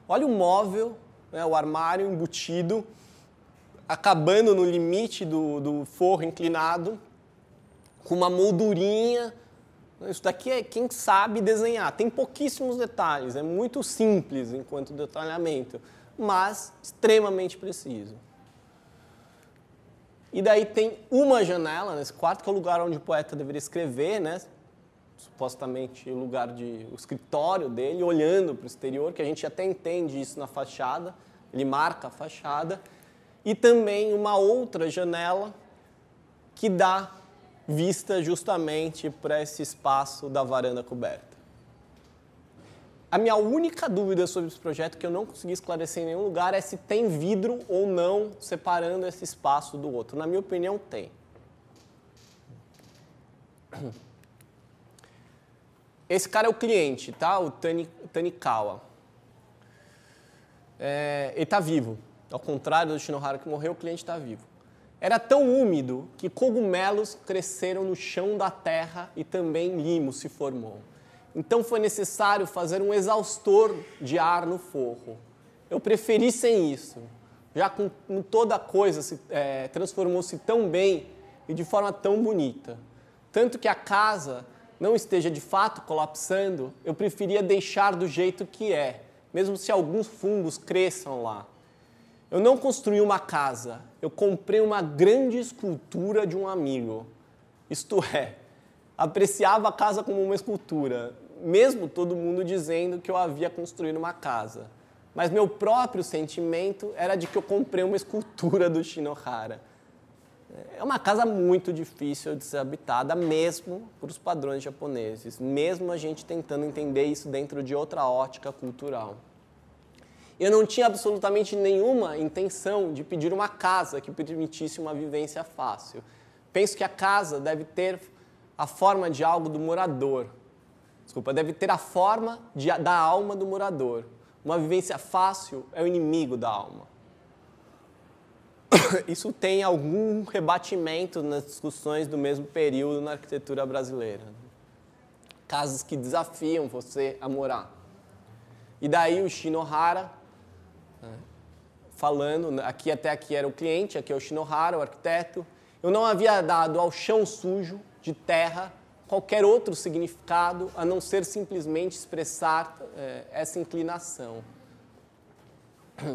Olha o móvel, né, o armário embutido acabando no limite do, do forro inclinado, com uma moldurinha. Isso daqui é quem sabe desenhar. Tem pouquíssimos detalhes, é muito simples enquanto detalhamento, mas extremamente preciso. E daí tem uma janela nesse quarto, que é o lugar onde o poeta deveria escrever, né? supostamente o lugar de o escritório dele, olhando para o exterior, que a gente até entende isso na fachada, ele marca a fachada, e também uma outra janela que dá vista justamente para esse espaço da varanda coberta. A minha única dúvida sobre esse projeto, que eu não consegui esclarecer em nenhum lugar, é se tem vidro ou não separando esse espaço do outro. Na minha opinião, tem. (clears throat) Esse cara é o cliente, tá? O Tani, Tanikawa. É, ele está vivo. Ao contrário do Shinohara que morreu, o cliente está vivo. Era tão úmido que cogumelos cresceram no chão da terra e também limo se formou. Então foi necessário fazer um exaustor de ar no forro. Eu preferi sem isso. Já com, com toda coisa se é, transformou-se tão bem e de forma tão bonita. Tanto que a casa não esteja de fato colapsando, eu preferia deixar do jeito que é, mesmo se alguns fungos cresçam lá. Eu não construí uma casa, eu comprei uma grande escultura de um amigo. Isto é, apreciava a casa como uma escultura, mesmo todo mundo dizendo que eu havia construído uma casa. Mas meu próprio sentimento era de que eu comprei uma escultura do Shinohara. É uma casa muito difícil de ser habitada, mesmo para os padrões japoneses, mesmo a gente tentando entender isso dentro de outra ótica cultural. Eu não tinha absolutamente nenhuma intenção de pedir uma casa que permitisse uma vivência fácil. Penso que a casa deve ter a forma de algo do morador. Desculpa, deve ter a forma de, da alma do morador. Uma vivência fácil é o inimigo da alma. (coughs) Isso tem algum rebatimento nas discussões do mesmo período na arquitetura brasileira. Casas que desafiam você a morar. E daí o Shinohara falando, aqui até aqui era o cliente, aqui é o Shinohara, o arquiteto. Eu não havia dado ao chão sujo de terra qualquer outro significado a não ser simplesmente expressar eh, essa inclinação. (clears throat)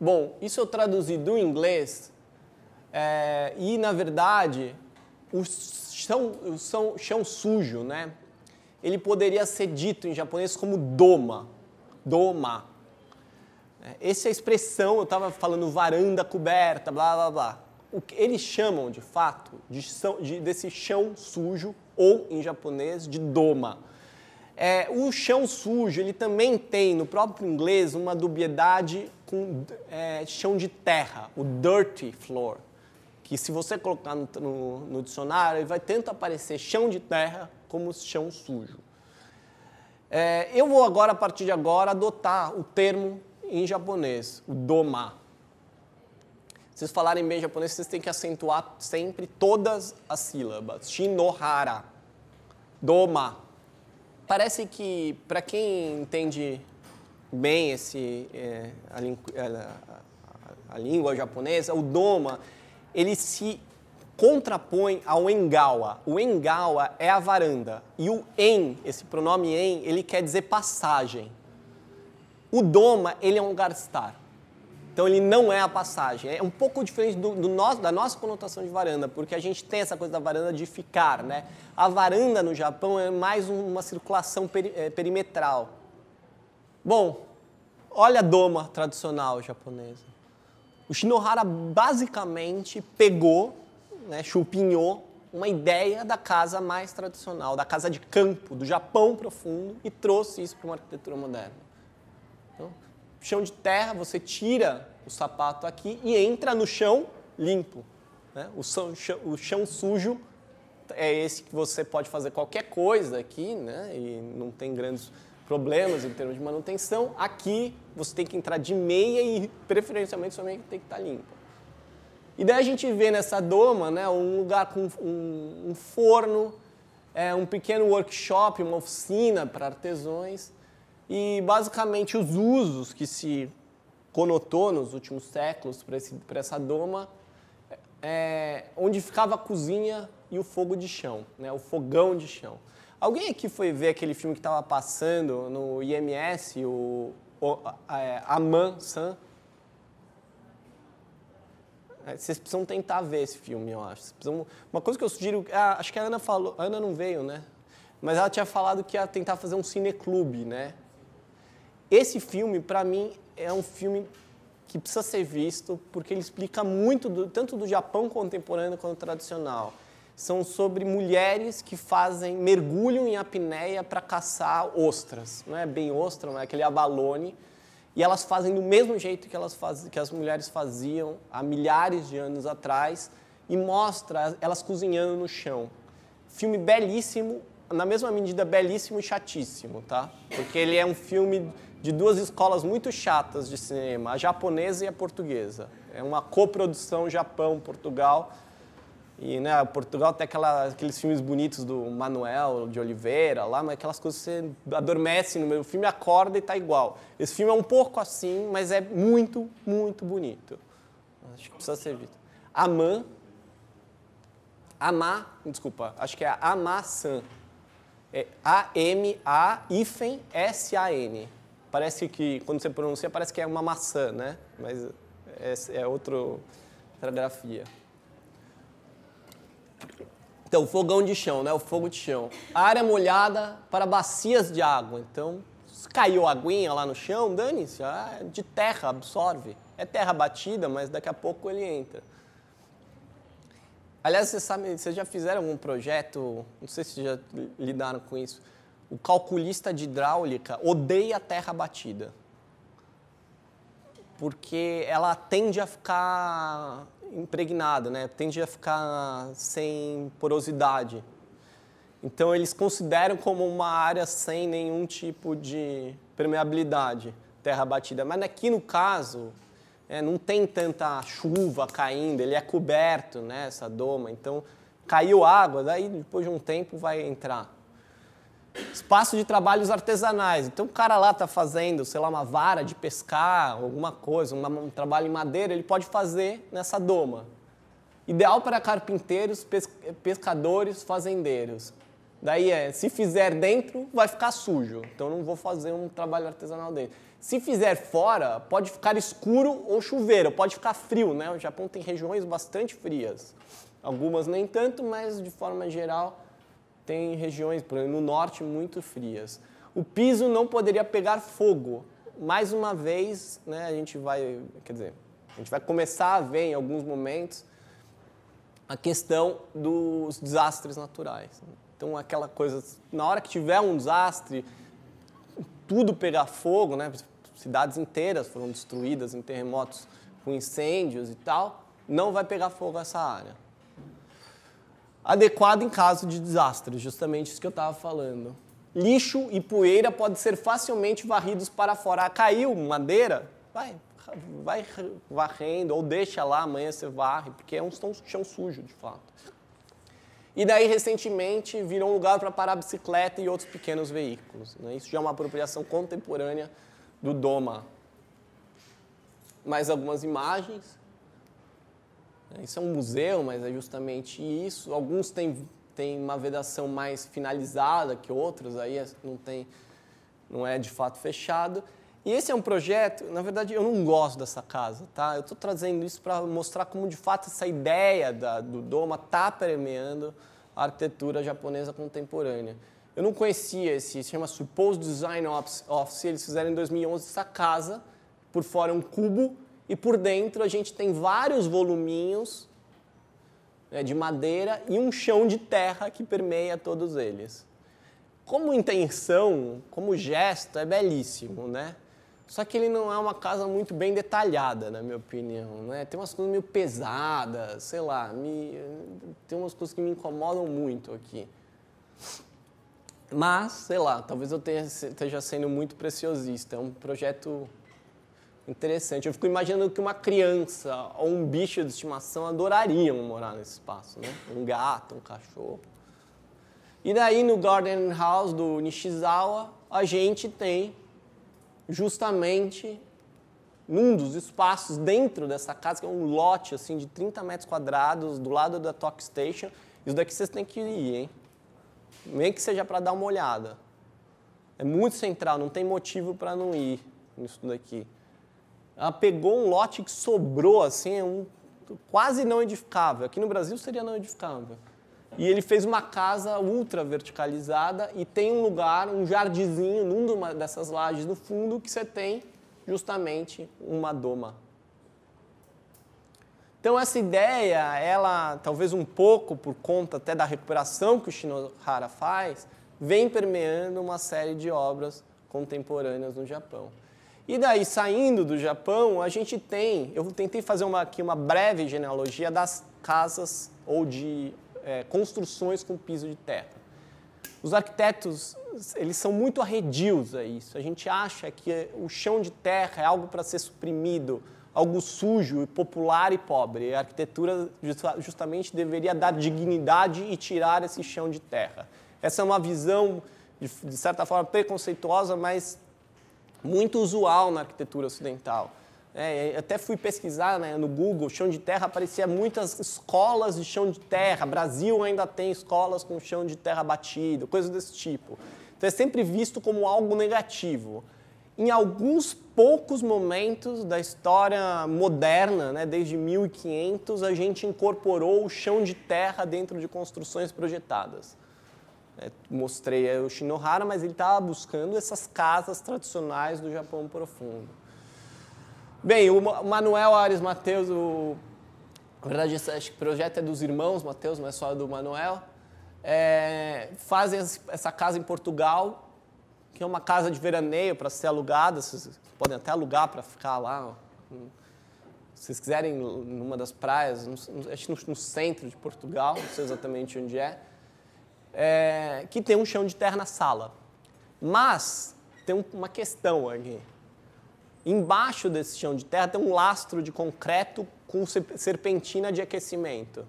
Bom, isso eu traduzi do inglês eh, e, na verdade, o chão, o chão, chão sujo, né? Ele poderia ser dito em japonês como doma, doma, é, essa é a expressão, eu estava falando varanda coberta, blá blá blá. O que eles chamam de fato de, de, desse chão sujo, ou em japonês, de doma. É, o chão sujo, ele também tem no próprio inglês uma dubiedade com é, chão de terra, o dirty floor. Que se você colocar no, no, no dicionário, ele vai tanto aparecer chão de terra como chão sujo. É, eu vou agora, a partir de agora, adotar o termo em japonês, o doma. Se vocês falarem bem japonês, vocês têm que acentuar sempre todas as sílabas. Shinohara, doma. Parece que, para quem entende bem esse, é, a, é, a, a língua japonesa, o doma, ele se contrapõe ao engawa. O engawa é a varanda e o en, esse pronome en, ele quer dizer passagem. O Doma, ele é um lugar estar. Então ele não é a passagem. É um pouco diferente do, do, nosso, da nossa conotação de varanda, porque a gente tem essa coisa da varanda de ficar, né? A varanda no Japão é mais uma circulação peri, é, perimetral. Bom, olha a doma tradicional japonesa. O Shinohara basicamente pegou, né, chupinhou uma ideia da casa mais tradicional, da casa de campo do Japão profundo e trouxe isso para uma arquitetura moderna chão de terra, você tira o sapato aqui e entra no chão limpo. Né? O, chão, o, chão, sujo é esse que você pode fazer qualquer coisa aqui, né? E não tem grandes problemas em termos de manutenção. Aqui você tem que entrar de meia e preferencialmente sua meia tem que estar limpa. E daí a gente vê nessa doma né, um lugar com um, um forno, é, um pequeno workshop, uma oficina para artesãos e basicamente os usos que se conotou nos últimos séculos para essa doma é, é onde ficava a cozinha e o fogo de chão, né? o fogão de chão. Alguém aqui foi ver aquele filme que estava passando no IMS, o, o é, Aman San? É, vocês precisam tentar ver esse filme, eu acho. Precisam... Uma coisa que eu sugiro, ah, acho que a Ana falou, a Ana não veio, né? Mas ela tinha falado que ia tentar fazer um cineclube, né? Esse filme, para mim, é um filme que precisa ser visto porque ele explica muito do, tanto do Japão contemporâneo quanto tradicional. São sobre mulheres que fazem mergulham em apneia para caçar ostras, não é bem ostra, não é aquele abalone, e elas fazem do mesmo jeito que elas faz, que as mulheres faziam há milhares de anos atrás e mostra elas cozinhando no chão. Filme belíssimo, na mesma medida belíssimo e chatíssimo, tá? Porque ele é um filme de duas escolas muito chatas de cinema, a japonesa e a portuguesa. É uma coprodução Japão-Portugal. E né, Portugal tem aquela, aqueles filmes bonitos do Manuel de Oliveira, lá, mas aquelas coisas que você adormece no meio. O filme acorda e está igual. Esse filme é um pouco assim, mas é muito, muito bonito. Acho que precisa ser visto Amã. Amar, desculpa, acho que é Amassan. É A-M-A-S-A-N. Parece que, quando você pronuncia, parece que é uma maçã, né? Mas é, é outro, outra grafia. Então, fogão de chão, né? O fogo de chão. Área molhada para bacias de água. Então, se caiu aguinha lá no chão, dane-se, ah, é de terra, absorve. É terra batida, mas daqui a pouco ele entra. Aliás, vocês sabem, vocês já fizeram algum projeto, não sei se já lidaram com isso, o calculista de hidráulica odeia a terra batida. Porque ela tende a ficar impregnada, né? tende a ficar sem porosidade. Então, eles consideram como uma área sem nenhum tipo de permeabilidade, terra batida. Mas aqui no caso, é, não tem tanta chuva caindo, ele é coberto, né, essa doma. Então, caiu água, daí depois de um tempo vai entrar. Espaço de trabalhos artesanais. Então o cara lá está fazendo, sei lá, uma vara de pescar, alguma coisa, um trabalho em madeira, ele pode fazer nessa doma. Ideal para carpinteiros, pescadores, fazendeiros. Daí é, se fizer dentro, vai ficar sujo. Então não vou fazer um trabalho artesanal dele. Se fizer fora, pode ficar escuro ou chuveiro, pode ficar frio, né? O Japão tem regiões bastante frias. Algumas nem tanto, mas de forma geral tem regiões, por exemplo, no norte, muito frias. O piso não poderia pegar fogo. Mais uma vez, né, a gente vai, quer dizer, a gente vai começar a ver em alguns momentos a questão dos desastres naturais. Então, aquela coisa, na hora que tiver um desastre, tudo pegar fogo, né? cidades inteiras foram destruídas em terremotos com incêndios e tal, não vai pegar fogo essa área adequado em caso de desastre, justamente isso que eu estava falando. Lixo e poeira podem ser facilmente varridos para fora. Ah, caiu madeira? Vai, vai varrendo ou deixa lá, amanhã você varre, porque é um chão sujo, de fato. E daí, recentemente, virou um lugar para parar bicicleta e outros pequenos veículos. Né? Isso já é uma apropriação contemporânea do DOMA. Mais algumas imagens. Né? Isso é um museu, mas é justamente isso. Alguns têm, têm uma vedação mais finalizada que outros, aí é, não, tem, não é de fato fechado. E esse é um projeto, na verdade, eu não gosto dessa casa, tá? Eu estou trazendo isso para mostrar como, de fato, essa ideia da, do Doma está permeando a arquitetura japonesa contemporânea. Eu não conhecia esse, se chama Supposed Design Office, eles fizeram em 2011 essa casa, por fora é um cubo, e por dentro a gente tem vários voluminhos né, de madeira e um chão de terra que permeia todos eles. Como intenção, como gesto, é belíssimo, né? Só que ele não é uma casa muito bem detalhada, na minha opinião, né? Tem umas coisas meio pesadas, sei lá, me... tem umas coisas que me incomodam muito aqui. Mas, sei lá, talvez eu esteja sendo muito preciosista. É um projeto interessante. Eu fico imaginando que uma criança ou um bicho de estimação adorariam morar nesse espaço, né? Um gato, um cachorro. E daí no Garden House do Nishizawa, a gente tem justamente num dos espaços dentro dessa casa, que é um lote assim de 30 metros quadrados, do lado da Talk Station. Isso daqui vocês têm que ir, hein? Nem que seja para dar uma olhada. É muito central, não tem motivo para não ir nisso daqui ela pegou um lote que sobrou, assim, é um, quase não edificável. Aqui no Brasil seria não edificável. E ele fez uma casa ultra verticalizada e tem um lugar, um jardizinho, numa dessas lajes no fundo, que você tem justamente uma doma. Então essa ideia, ela talvez um pouco por conta até da recuperação que o Shinohara faz, vem permeando uma série de obras contemporâneas no Japão. E daí, saindo do Japão, a gente tem. Eu tentei fazer uma, aqui uma breve genealogia das casas ou de é, construções com piso de terra. Os arquitetos, eles são muito arredios a isso. A gente acha que o chão de terra é algo para ser suprimido, algo sujo, popular e pobre. A arquitetura justamente deveria dar dignidade e tirar esse chão de terra. Essa é uma visão, de certa forma, preconceituosa, mas muito usual na arquitetura ocidental. É, até fui pesquisar né, no Google, chão de terra, aparecia muitas escolas de chão de terra. Brasil ainda tem escolas com chão de terra batido, coisas desse tipo. Então é sempre visto como algo negativo. Em alguns poucos momentos da história moderna, né, desde 1500, a gente incorporou o chão de terra dentro de construções projetadas. É, mostrei é, o Shinohara, mas ele estava tá buscando essas casas tradicionais do Japão profundo. Bem, o Manuel Ares Mateus, o, na verdade esse projeto é dos irmãos Mateus, não é só do Manuel, é, fazem essa casa em Portugal, que é uma casa de veraneio para ser alugada, vocês podem até alugar para ficar lá, se vocês quiserem, numa das praias, acho no, no centro de Portugal, não sei exatamente onde é é, que tem um chão de terra na sala. Mas tem uma questão aqui. Embaixo desse chão de terra tem um lastro de concreto com serpentina de aquecimento.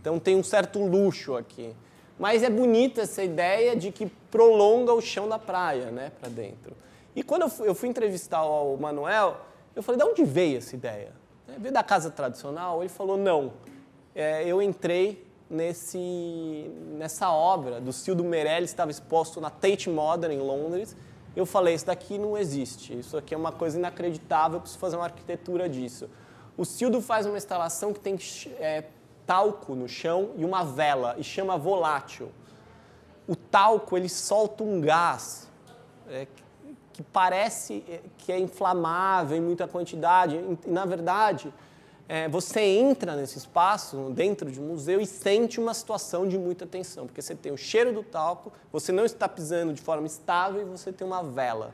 Então tem um certo luxo aqui. Mas é bonita essa ideia de que prolonga o chão da praia, né, para dentro. E quando eu fui, eu fui, entrevistar o Manuel, eu falei, de onde veio essa ideia? Né, veio da casa tradicional? Ele falou, não. É, eu entrei nesse, nessa obra do Cildo Meirelles, estava exposto na Tate Modern, em Londres. Eu falei, isso daqui não existe, isso aqui é uma coisa inacreditável, eu preciso fazer uma arquitetura disso. O Cildo faz uma instalação que tem é, talco no chão e uma vela, e chama volátil. O talco, ele solta um gás é, que parece é, que é inflamável em muita quantidade, e, na verdade é, você entra nesse espaço, dentro de um museu, e sente uma situação de muita tensão, porque você tem o cheiro do talco, você não está pisando de forma estável e você tem uma vela.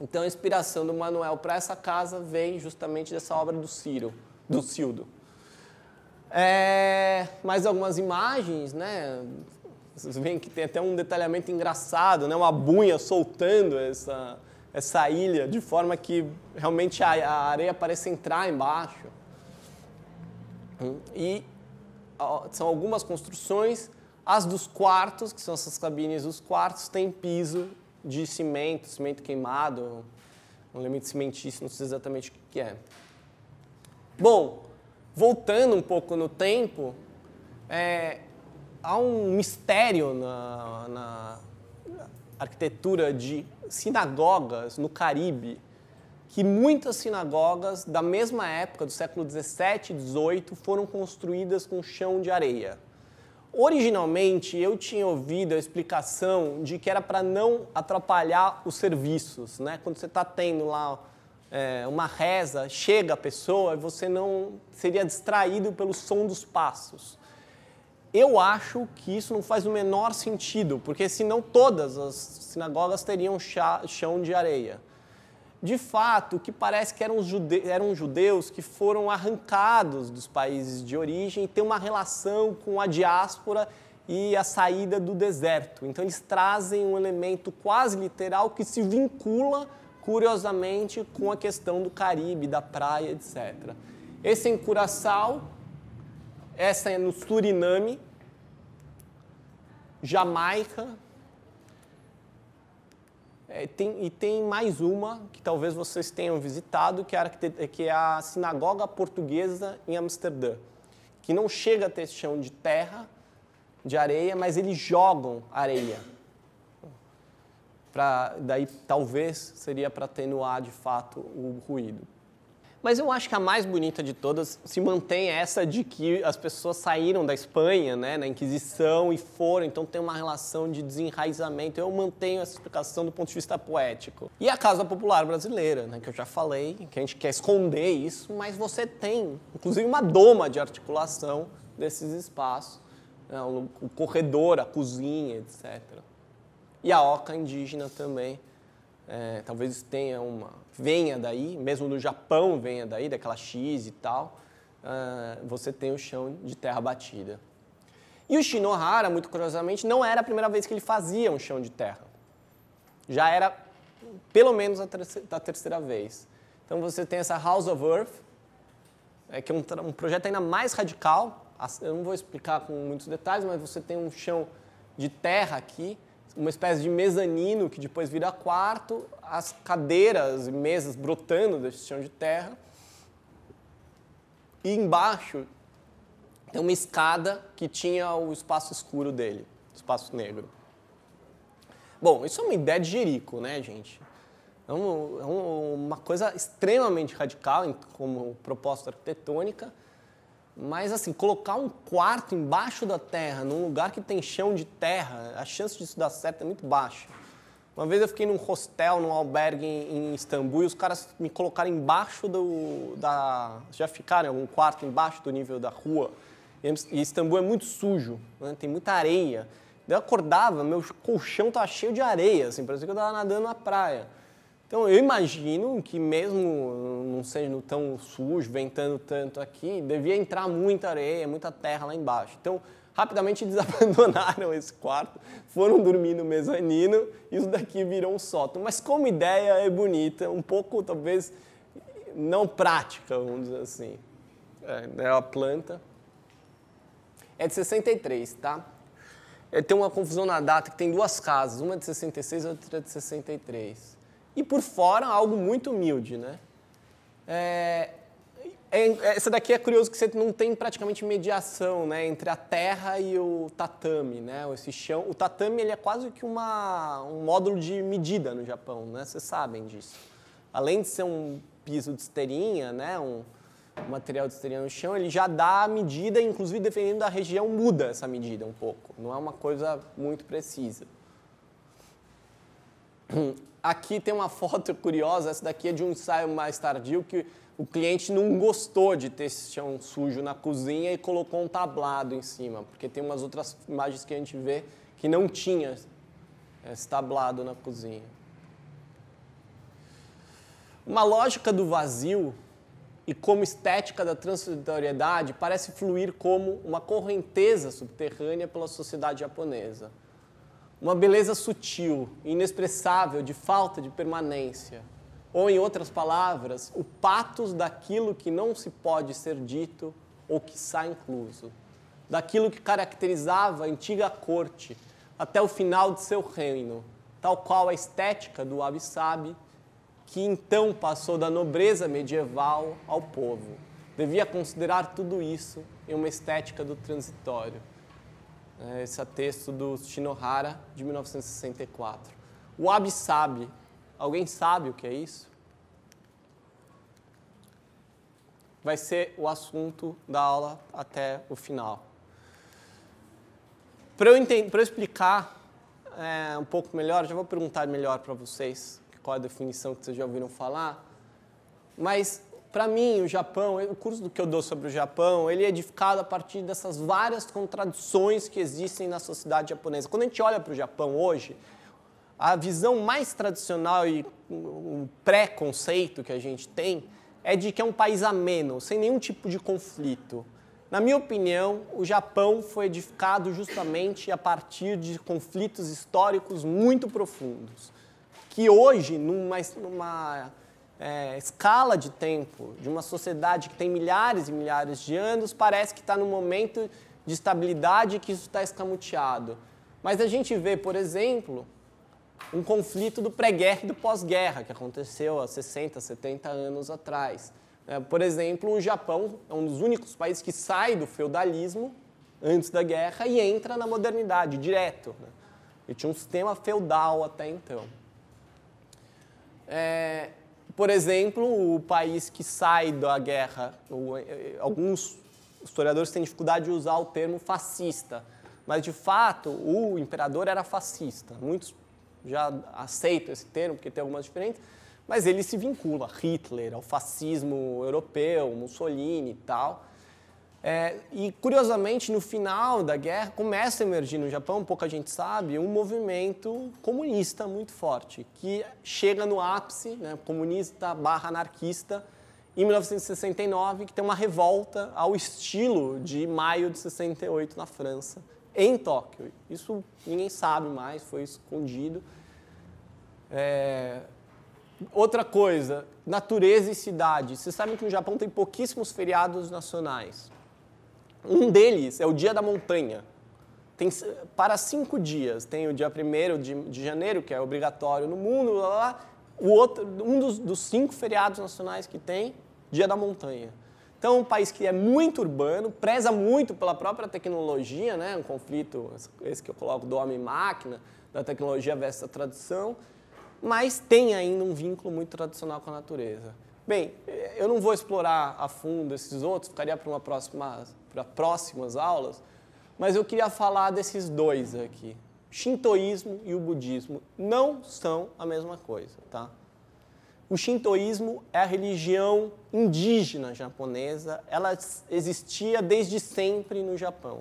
Então, a inspiração do Manuel para essa casa vem justamente dessa obra do Ciro, do Cildo. É, mais algumas imagens, né? Vocês veem que tem até um detalhamento engraçado, né? Uma bunha soltando essa, essa ilha de forma que realmente a, areia pareça entrar embaixo. E são algumas construções, as dos quartos, que são essas cabines dos quartos, tem piso de cimento, cimento queimado, um elemento cimentício, não sei exatamente o que é. Bom, voltando um pouco no tempo, é, há um mistério na, na arquitetura de sinagogas no Caribe, que muitas sinagogas da mesma época, do século 17 e 18, foram construídas com chão de areia. Originalmente, eu tinha ouvido a explicação de que era para não atrapalhar os serviços. Né? Quando você está tendo lá é, uma reza, chega a pessoa e você não seria distraído pelo som dos passos. Eu acho que isso não faz o menor sentido, porque senão todas as sinagogas teriam chão de areia. De fato, o que parece que eram, judeus, eram judeus que foram arrancados dos países de origem e têm uma relação com a diáspora e a saída do deserto. Então, eles trazem um elemento quase literal que se vincula, curiosamente, com a questão do Caribe, da praia, etc. Esse em Curaçao essa é no Suriname, Jamaica. É, tem, e tem mais uma que talvez vocês tenham visitado, que, é que é a Sinagoga Portuguesa em Amsterdã, que não chega a ter chão de terra, de areia, mas eles jogam areia. Pra, daí talvez seria para atenuar de fato o ruído. Mas eu acho que a mais bonita de todas se mantém essa de que as pessoas saíram da Espanha, né, na Inquisição e foram, então tem uma relação de desenraizamento. Eu mantenho essa explicação do ponto de vista poético. E a Casa Popular Brasileira, né, que eu já falei, que a gente quer esconder isso, mas você tem, inclusive, uma doma de articulação desses espaços, né, o corredor, a cozinha, etc. E a oca indígena também, é, talvez tenha uma venha daí, mesmo no Japão venha daí, daquela X e tal, uh, você tem o chão de terra batida. E o Shinohara, muito curiosamente, não era a primeira vez que ele fazia um chão de terra. Já era pelo menos a terceira, terceira vez. Então você tem essa House of Earth, é, que é um, um projeto ainda mais radical. Eu não vou explicar com muitos detalhes, mas você tem um chão de terra aqui uma espécie de mezanino que depois vira quarto, as cadeiras e mesas brotando desse chão de terra. E embaixo tem uma escada que tinha o espaço escuro dele, espaço negro. Bom, isso é uma ideia de Jerico, né, gente? É, é uma coisa extremamente radical como proposta arquitetônica, mas assim, colocar um quarto embaixo da terra, num lugar que tem chão de terra, a chance disso dar certo é muito baixa. Uma vez eu fiquei num hostel, num albergue em, em Istambul, e os caras me colocaram embaixo do. da. já ficaram em algum quarto embaixo do nível da rua. E Istambul é muito sujo, né? tem muita areia. Eu acordava, meu colchão estava cheio de areia, assim, parecia que eu estava nadando na praia. Então eu imagino que mesmo não sendo tão sujo, ventando tanto aqui, devia entrar muita areia, muita terra lá embaixo. Então rapidamente eles (laughs) abandonaram esse quarto, foram dormir no mezanino, e isso daqui virou um sótão. Mas como ideia é bonita, um pouco talvez não prática, vamos dizer assim. É, é né, uma planta. É de 63, tá? É, tem uma confusão na data que tem duas casas, uma é de 66 e outra é de 63 e por fora algo muito humilde, né? É, é, é, essa daqui é curioso que você não tem praticamente mediação, né, entre a terra e o tatame, né, esse chão. O tatame ele é quase que uma, um módulo de medida no Japão, né? Vocês sabem disso. Além de ser um piso de esteirinha, né, um, um material de esteirinha no chão, ele já dá a medida, inclusive dependendo da região muda essa medida um pouco. Não é uma coisa muito precisa. Aqui tem uma foto curiosa, essa daqui é de um ensaio mais tardio que o cliente não gostou de ter esse chão sujo na cozinha e colocou um tablado em cima, porque tem umas outras imagens que a gente vê que não tinha esse tablado na cozinha. Uma lógica do vazio e como estética da transitoriedade parece fluir como uma correnteza subterrânea pela sociedade japonesa uma beleza sutil, inexpressável, de falta de permanência. Ou, em outras palavras, o patos daquilo que não se pode ser dito ou que sai incluso, daquilo que caracterizava a antiga corte até o final de seu reino, tal qual a estética do Abissabe, que então passou da nobreza medieval ao povo. Devia considerar tudo isso em uma estética do transitório. É, esse é texto do Shinohara, de 1964. O sabe? Alguém sabe o que é isso? Vai ser o assunto da aula até o final. Para eu, entender, para eu explicar é, um pouco melhor, já vou perguntar melhor para vocês qual é a definição que vocês já ouviram falar, mas para mim, o Japão, o curso que eu dou sobre o Japão, ele é edificado a partir dessas várias contradições que existem na sociedade japonesa. Quando a gente olha para o Japão hoje, a visão mais tradicional e o pré-conceito que a gente tem é de que é um país ameno, sem nenhum tipo de conflito. Na minha opinião, o Japão foi edificado justamente a partir de conflitos históricos muito profundos, que hoje, numa, numa é, escala de tempo de uma sociedade que tem milhares e milhares de anos, parece que está no momento de estabilidade que isso está escamoteado. Mas a gente vê, por exemplo, um conflito do pré-guerra e do pós-guerra, que aconteceu há 60, 70 anos atrás. É, por exemplo, o Japão é um dos únicos países que sai do feudalismo antes da guerra e entra na modernidade direto. Né? E tinha um sistema feudal até então. É, por exemplo, o país que sai da guerra, eh, alguns historiadores têm dificuldade de usar o termo fascista, mas de fato o imperador era fascista. Muitos já aceitam esse termo porque tem algumas diferentes, mas ele se vincula a Hitler, ao fascismo europeu, Mussolini e tal. É, e curiosamente, no final da guerra, começa a emergir no Japão, pouca gente sabe, um movimento comunista muito forte, que chega no ápice, né, comunista barra anarquista, em 1969, que tem uma revolta ao estilo de maio de 68 na França, em Tóquio. Isso ninguém sabe mais, foi escondido. É... Outra coisa, natureza e cidade. Vocês sabem que no Japão tem pouquíssimos feriados nacionais. Um deles é o Dia da Montanha. Tem, para cinco dias, tem o dia 1 de, de janeiro, que é obrigatório no mundo, blá, blá, blá. O outro, um dos, dos cinco feriados nacionais que tem, Dia da Montanha. Então, um país que é muito urbano, preza muito pela própria tecnologia, né? um conflito, esse que eu coloco do homem-máquina, da tecnologia versus a tradição, mas tem ainda um vínculo muito tradicional com a natureza. Bem, eu não vou explorar a fundo esses outros, ficaria para uma próxima para próximas aulas, mas eu queria falar desses dois aqui. O shintoísmo e o budismo não são a mesma coisa, tá? O shintoísmo é a religião indígena japonesa, ela existia desde sempre no Japão.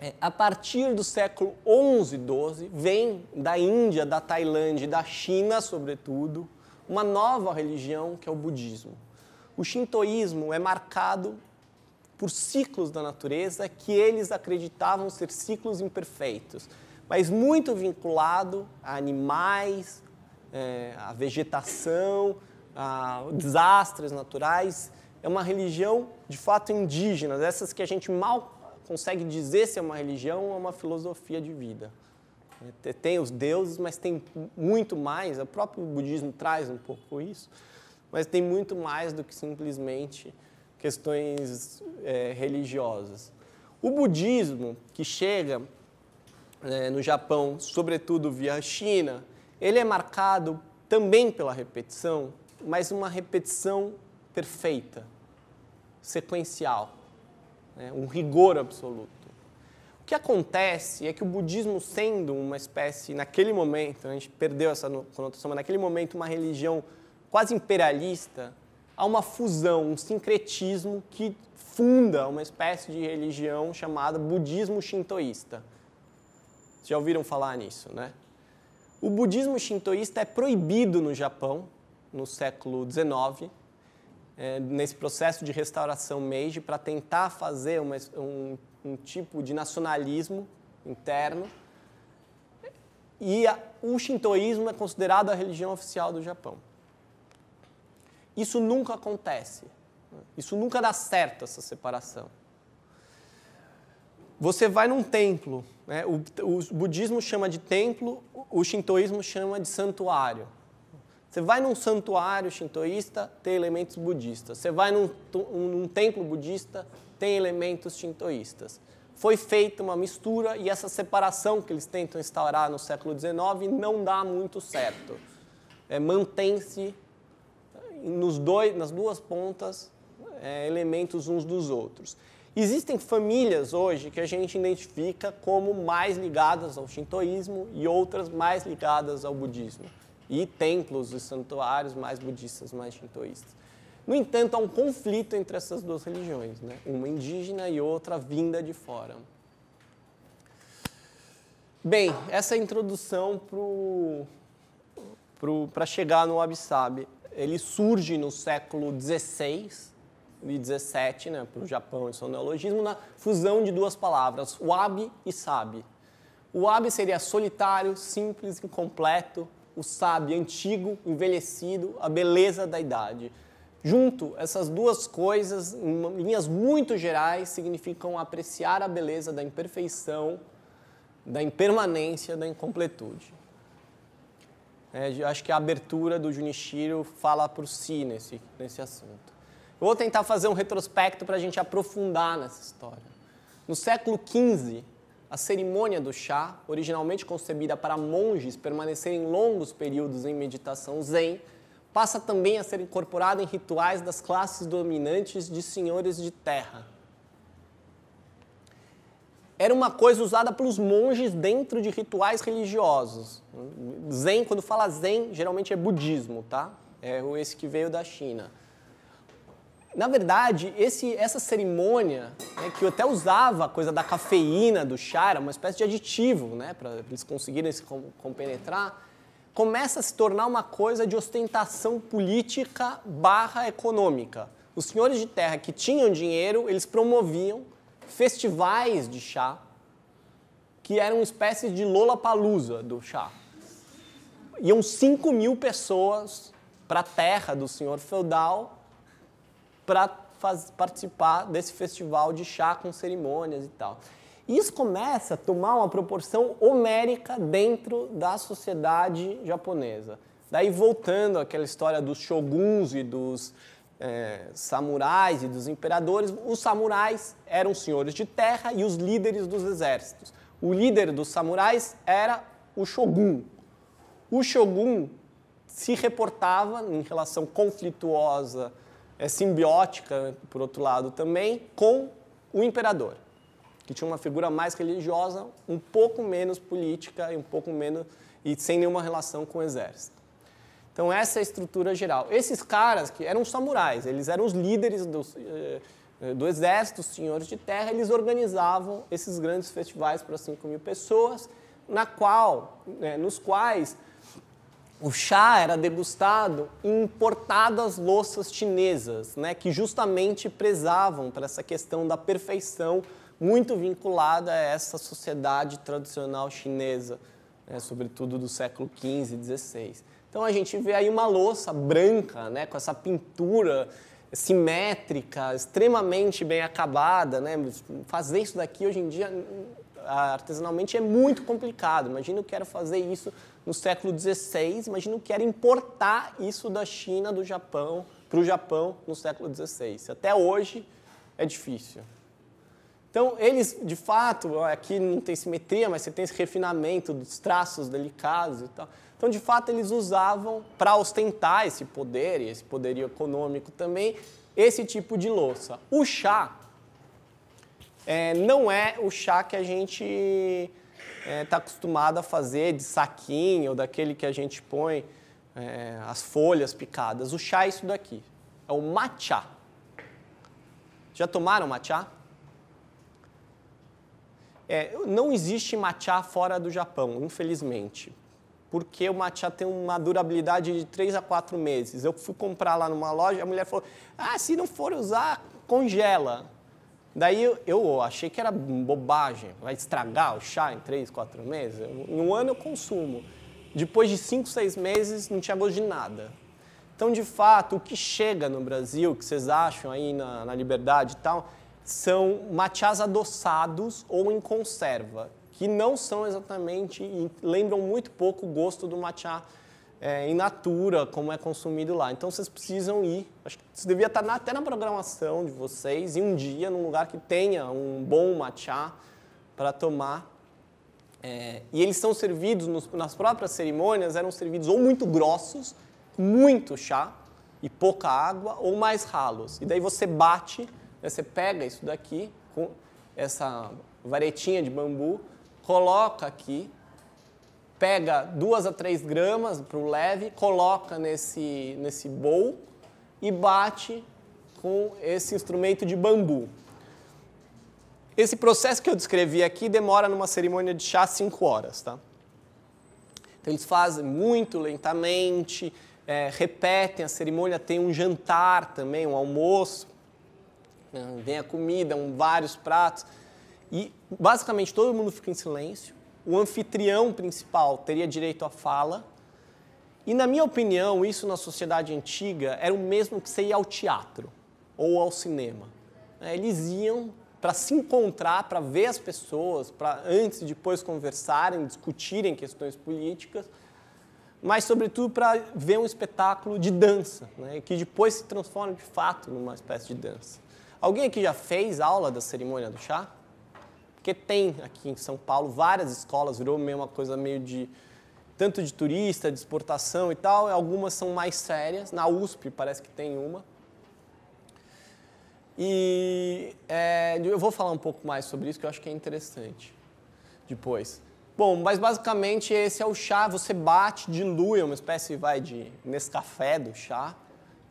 É, a partir do século 11 12, vem da Índia, da Tailândia e da China, sobretudo, uma nova religião que é o budismo. O shintoísmo é marcado por ciclos da natureza que eles acreditavam ser ciclos imperfeitos, mas muito vinculado a animais, é, a vegetação, a desastres naturais. É uma religião de fato indígena, dessas que a gente mal consegue dizer se é uma religião ou uma filosofia de vida. É, tem os deuses, mas tem muito mais. O próprio budismo traz um pouco isso mas tem muito mais do que simplesmente questões é, religiosas. O budismo, que chega é, no Japão, sobretudo via China, ele é marcado também pela repetição, mas uma repetição perfeita, sequencial, né? um rigor absoluto. O que acontece é que o budismo, sendo uma espécie, naquele momento, a gente perdeu essa conotação, mas naquele momento, uma religião quase imperialista, há uma fusão, um sincretismo que funda uma espécie de religião chamada budismo shintoísta. Vocês já ouviram falar nisso, né? O budismo shintoísta é proibido no Japão, no século XIX, é, nesse processo de restauração Meiji, para tentar fazer uma, um, um tipo de nacionalismo interno. E a, o shintoísmo é considerado a religião oficial do Japão. Isso nunca acontece. Isso nunca dá certo, essa separação. Você vai num templo. Né? O, o budismo chama de templo, o shintoísmo chama de santuário. Você vai num santuário shintoísta, tem elementos budistas. Você vai num, num templo budista, tem elementos shintoístas. Foi feita uma mistura e essa separação que eles tentam instaurar no século XIX não dá muito certo. É, Mantém-se nos dois, nas duas pontas é, elementos uns dos outros. Existem famílias hoje que a gente identifica como mais ligadas ao shintoísmo e outras mais ligadas ao budismo. E templos e santuários mais budistas, mais shintoístas. No entanto, há um conflito entre essas duas religiões, né? uma indígena e outra vinda de fora. Bem, essa é a introdução para chegar no Wabi Sabi ele surge no século XVI e XVII, né, para o Japão, isso é um neologismo, na fusão de duas palavras, wabi e sabe. O wabi seria solitário, simples, incompleto, o sabe antigo, envelhecido, a beleza da idade. Junto, essas duas coisas, em linhas muito gerais, significam apreciar a beleza da imperfeição, da impermanência, da incompletude. É, acho que a abertura do Junichiro fala por si nesse, nesse assunto. Eu vou tentar fazer um retrospecto para a gente aprofundar nessa história. No século XV, a cerimônia do chá, originalmente concebida para monges permanecerem longos períodos em meditação zen, passa também a ser incorporada em rituais das classes dominantes de senhores de terra era uma coisa usada pelos monges dentro de rituais religiosos. Zen, quando fala Zen, geralmente é budismo, tá? É esse que veio da China. Na verdade, esse, essa cerimônia, né, que até usava a coisa da cafeína do chá, era uma espécie de aditivo, né, para eles conseguirem se compenetrar, começa a se tornar uma coisa de ostentação política barra econômica. Os senhores de terra que tinham dinheiro, eles promoviam festivais de chá, que eram uma espécie de Lollapalooza do chá. Iam 5 mil pessoas para a terra do senhor feudal para participar desse festival de chá com cerimônias e tal. Isso começa a tomar uma proporção homérica dentro da sociedade japonesa. Daí voltando àquela história dos shoguns e dos é, samurais e dos imperadores, os samurais eram senhores de terra e os líderes dos exércitos. O líder dos samurais era o shogun. O shogun se reportava em relação conflituosa, é, simbiótica, por outro lado também, com o imperador, que tinha uma figura mais religiosa, um pouco menos política e um pouco menos e sem nenhuma relação com o exército. Então essa é a estrutura geral. Esses caras que eram samurais, eles eram os líderes do, eh, do exército, os senhores de terra, eles organizavam esses grandes festivais para 5 mil pessoas, na qual, né, nos quais o chá era degustado em importadas louças chinesas, né, que justamente prezavam para essa questão da perfeição, muito vinculada a essa sociedade tradicional chinesa, né, sobretudo do século XV e XVI. Então a gente vê aí uma louça branca, né, com essa pintura simétrica, extremamente bem acabada, né? Fazer isso daqui hoje em dia artesanalmente é muito complicado. Imagina eu quero fazer isso no século XVI, imagina eu quero importar isso da China, do Japão, para o Japão no século XVI. Até hoje é difícil. Então, eles, de fato, aqui não tem simetria, mas você tem esse refinamento dos traços delicados e tal. Então, de fato, eles usavam para ostentar esse poder e esse poderio econômico também esse tipo de louça. O chá é, não é o chá que a gente está é, tá acostumado a fazer de saquinho, ou daquele que a gente põe é, as folhas picadas. O chá é isso daqui, é o matcha. Já tomaram matcha? É, não existe matcha fora do Japão, infelizmente porque o matcha tem uma durabilidade de 3 a 4 meses. Eu fui comprar lá numa loja, a mulher falou: ah, se não for usar, congela. Daí eu, eu achei que era bobagem, vai estragar o chá em 3, 4 meses. Em um ano eu consumo. Depois de 5, 6 meses, não tinha gosto de nada. Então, de fato, o que chega no Brasil, que vocês acham aí na, na liberdade e tal, são matchas adoçados ou em conserva que não são exatamente e lembram muito pouco o gosto do matcha é, in natura, como é consumido lá. Então vocês precisam ir, acho que isso devia estar até na programação de vocês, e um dia num lugar que tenha um bom matcha para tomar. É, e eles são servidos nos, nas próprias cerimônias, eram servidos ou muito grossos, muito chá e pouca água, ou mais ralos. E daí você bate, né, você pega isso daqui com essa varetinha de bambu coloca aqui, pega 2 a 3 gramas para o leve, coloca nesse, nesse bowl e bate com esse instrumento de bambu. Esse processo que eu descrevi aqui demora numa cerimônia de chá 5 horas, tá? Então eles fazem muito lentamente, é, repetem a cerimônia, tem um jantar também, um almoço, né? vem a comida, um, vários pratos. E basicamente todo mundo fica em silêncio. O anfitrião principal teria direito à fala. E na minha opinião, isso na sociedade antiga era o mesmo que você ir ao teatro ou ao cinema. É, eles iam para se encontrar, para ver as pessoas, para antes e depois conversarem, discutirem questões políticas, mas sobretudo para ver um espetáculo de dança, né, que depois se transforma de fato numa espécie de dança. Alguém aqui já fez aula da cerimônia do chá? Porque tem aqui em São Paulo várias escolas, virou meio uma coisa meio de tanto de turista, de exportação e tal, algumas são mais sérias. Na USP parece que tem uma. E é, eu vou falar um pouco mais sobre isso, que eu acho que é interessante depois. Bom, mas basicamente esse é o chá, você bate, dilui, é uma espécie vai de café do chá,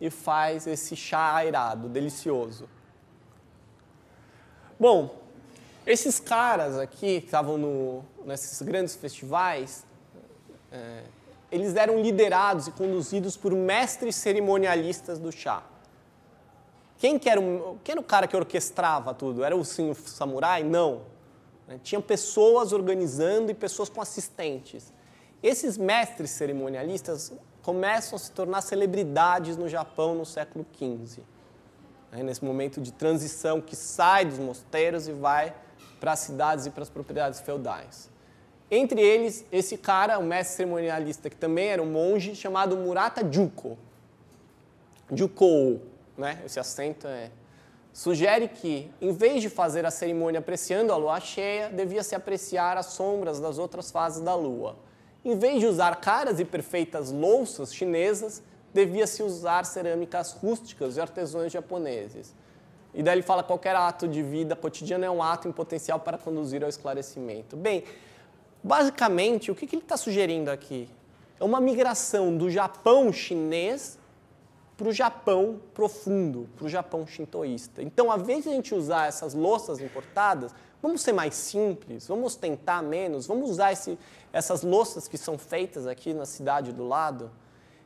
e faz esse chá airado, delicioso. Bom, esses caras aqui, que estavam nesses grandes festivais, é, eles eram liderados e conduzidos por mestres cerimonialistas do chá. Quem, que era, o, quem era o cara que orquestrava tudo? Era o senhor samurai? Não. Né, tinha pessoas organizando e pessoas com assistentes. Esses mestres cerimonialistas começam a se tornar celebridades no Japão no século XV. Né, nesse momento de transição que sai dos mosteiros e vai para as cidades e para as propriedades feudais. Entre eles, esse cara, o mestre cerimonialista, que também era um monge, chamado Murata Juko. Jukou, né? Esse acento é... Sugere que, em vez de fazer a cerimônia apreciando a lua cheia, devia-se apreciar as sombras das outras fases da lua. Em vez de usar caras e perfeitas louças chinesas, devia-se usar cerâmicas rústicas e artesãos japoneses. E daí ele fala: qualquer ato de vida cotidiana é um ato em potencial para conduzir ao esclarecimento. Bem, basicamente, o que, que ele está sugerindo aqui? É uma migração do Japão chinês para o Japão profundo, para o Japão shintoísta. Então, ao invés de a gente usar essas louças importadas, vamos ser mais simples, vamos tentar menos, vamos usar esse, essas louças que são feitas aqui na cidade do lado.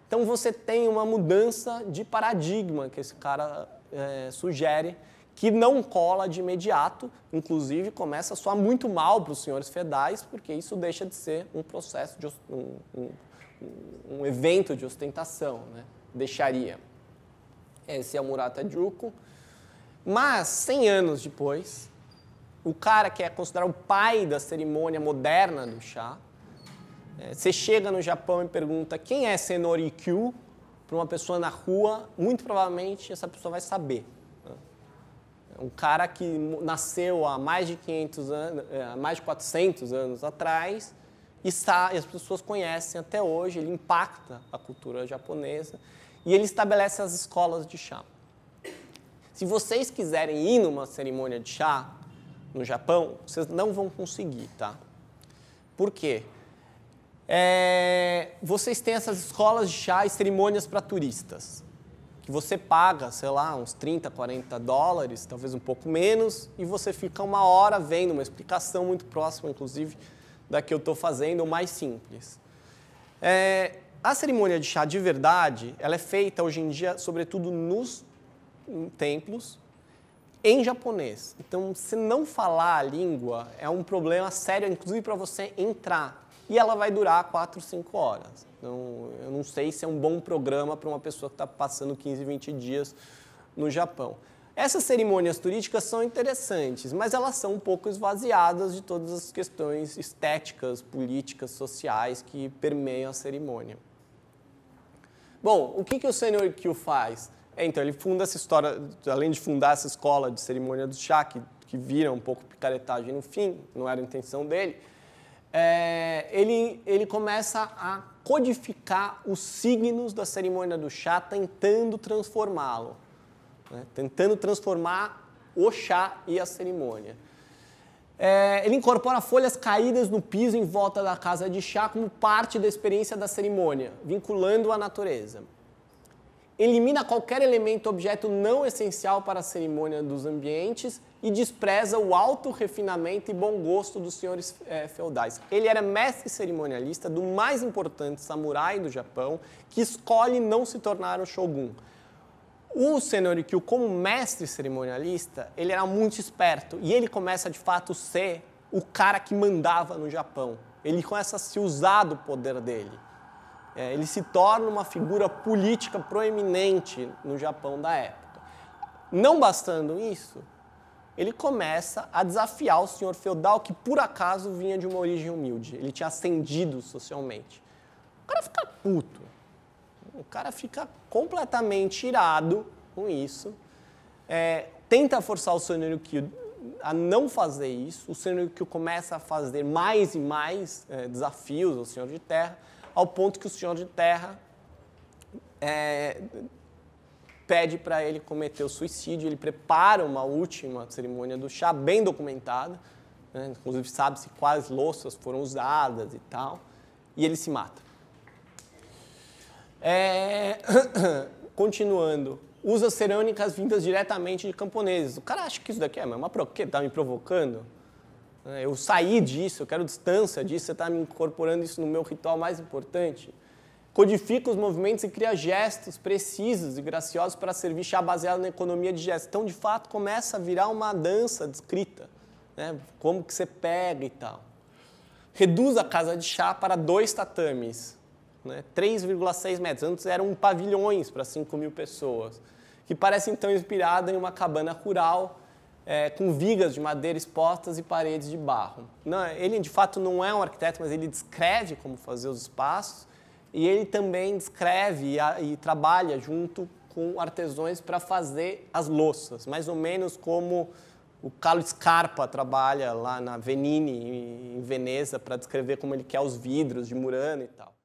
Então, você tem uma mudança de paradigma que esse cara é, sugere que não cola de imediato, inclusive começa a soar muito mal para os senhores fedais, porque isso deixa de ser um processo, de, um, um, um evento de ostentação, né? deixaria. Esse é o Murata Juku. Mas, 100 anos depois, o cara que é considerado o pai da cerimônia moderna do chá, é, você chega no Japão e pergunta quem é Senori Kyu, para uma pessoa na rua, muito provavelmente essa pessoa vai saber. Né? É um cara que nasceu há mais de 500 anos, é, há mais de 400 anos atrás, e, e as pessoas conhecem até hoje, ele impacta a cultura japonesa e ele estabelece as escolas de chá. Se vocês quiserem ir numa cerimônia de chá no Japão, vocês não vão conseguir, tá? Por quê? É, vocês têm essas escolas de chá e cerimônias para turistas, que você paga, sei lá, uns 30, 40 dólares, talvez um pouco menos, e você fica uma hora vendo uma explicação muito próxima, inclusive, da que eu estou fazendo, mais simples. É, a cerimônia de chá de verdade, ela é feita hoje em dia, sobretudo nos templos, em japonês. Então, se não falar a língua, é um problema sério, inclusive para você entrar e ela vai durar 4, 5 horas. Então, eu não sei se é um bom programa para uma pessoa que está passando 15, 20 dias no Japão. Essas cerimônias turísticas são interessantes, mas elas são um pouco esvaziadas de todas as questões estéticas, políticas, sociais que permeiam a cerimônia. Bom, o que, que o senhor Kyu faz? É, então, ele funda essa história, além de fundar essa escola de cerimônia do chá, que, que vira um pouco picaretagem no fim, não era a intenção dele, é, ele, ele começa a codificar os signos da cerimônia do chá, tentando transformá-lo, né? tentando transformar o chá e a cerimônia. É, ele incorpora folhas caídas no piso em volta da casa de chá como parte da experiência da cerimônia, vinculando a natureza elimina qualquer elemento objeto não essencial para a cerimônia dos ambientes e despreza o alto refinamento e bom gosto dos senhores é, feudais. Ele era mestre cerimonialista do mais importante samurai do Japão, que escolhe não se tornar um shogun. O Senorikyu, como mestre cerimonialista, ele era muito esperto e ele começa de fato ser o cara que mandava no Japão. Ele começa a se usar do poder dele. É, ele se torna uma figura política proeminente no Japão da época. Não bastando isso, ele começa a desafiar o senhor feudal que por acaso vinha de uma origem humilde. Ele tinha ascendido socialmente. O cara fica puto. O cara fica completamente irado com isso. É, tenta forçar o Senhor Kyo a não fazer isso. O Senhor Kyo começa a fazer mais e mais é, desafios ao Senhor de Terra ao ponto que o senhor de terra é, pede para ele cometer o suicídio. Ele prepara uma última cerimônia do chá, bem documentada, né? inclusive sabe-se quais louças foram usadas e tal, e ele se mata. É... (coughs) Continuando, usa cerâmicas vindas diretamente de camponeses. O cara acha que isso daqui é uma pro... Tá me provocando? É, eu saí disso, eu quero distância disso, você está me incorporando isso no meu ritual mais importante. Codifica os movimentos e cria gestos precisos e graciosos para servir chá baseado na economia de gestos. Então, de fato, começa a virar uma dança descrita, né? como que você pega e tal. Reduz a casa de chá para dois tatames, né? 3,6 metros. Antes eram pavilhões para 5 mil pessoas, que parece então inspirada em uma cabana rural é, com vigas de madeira expostas e paredes de barro. Não, ele, de fato, não é um arquiteto, mas ele descreve como fazer os espaços e ele também descreve e, a, e trabalha junto com artesãos para fazer as louças, mais ou menos como o Carlo Scarpa trabalha lá na Venini, em Veneza, para descrever como ele quer os vidros de Murano e tal.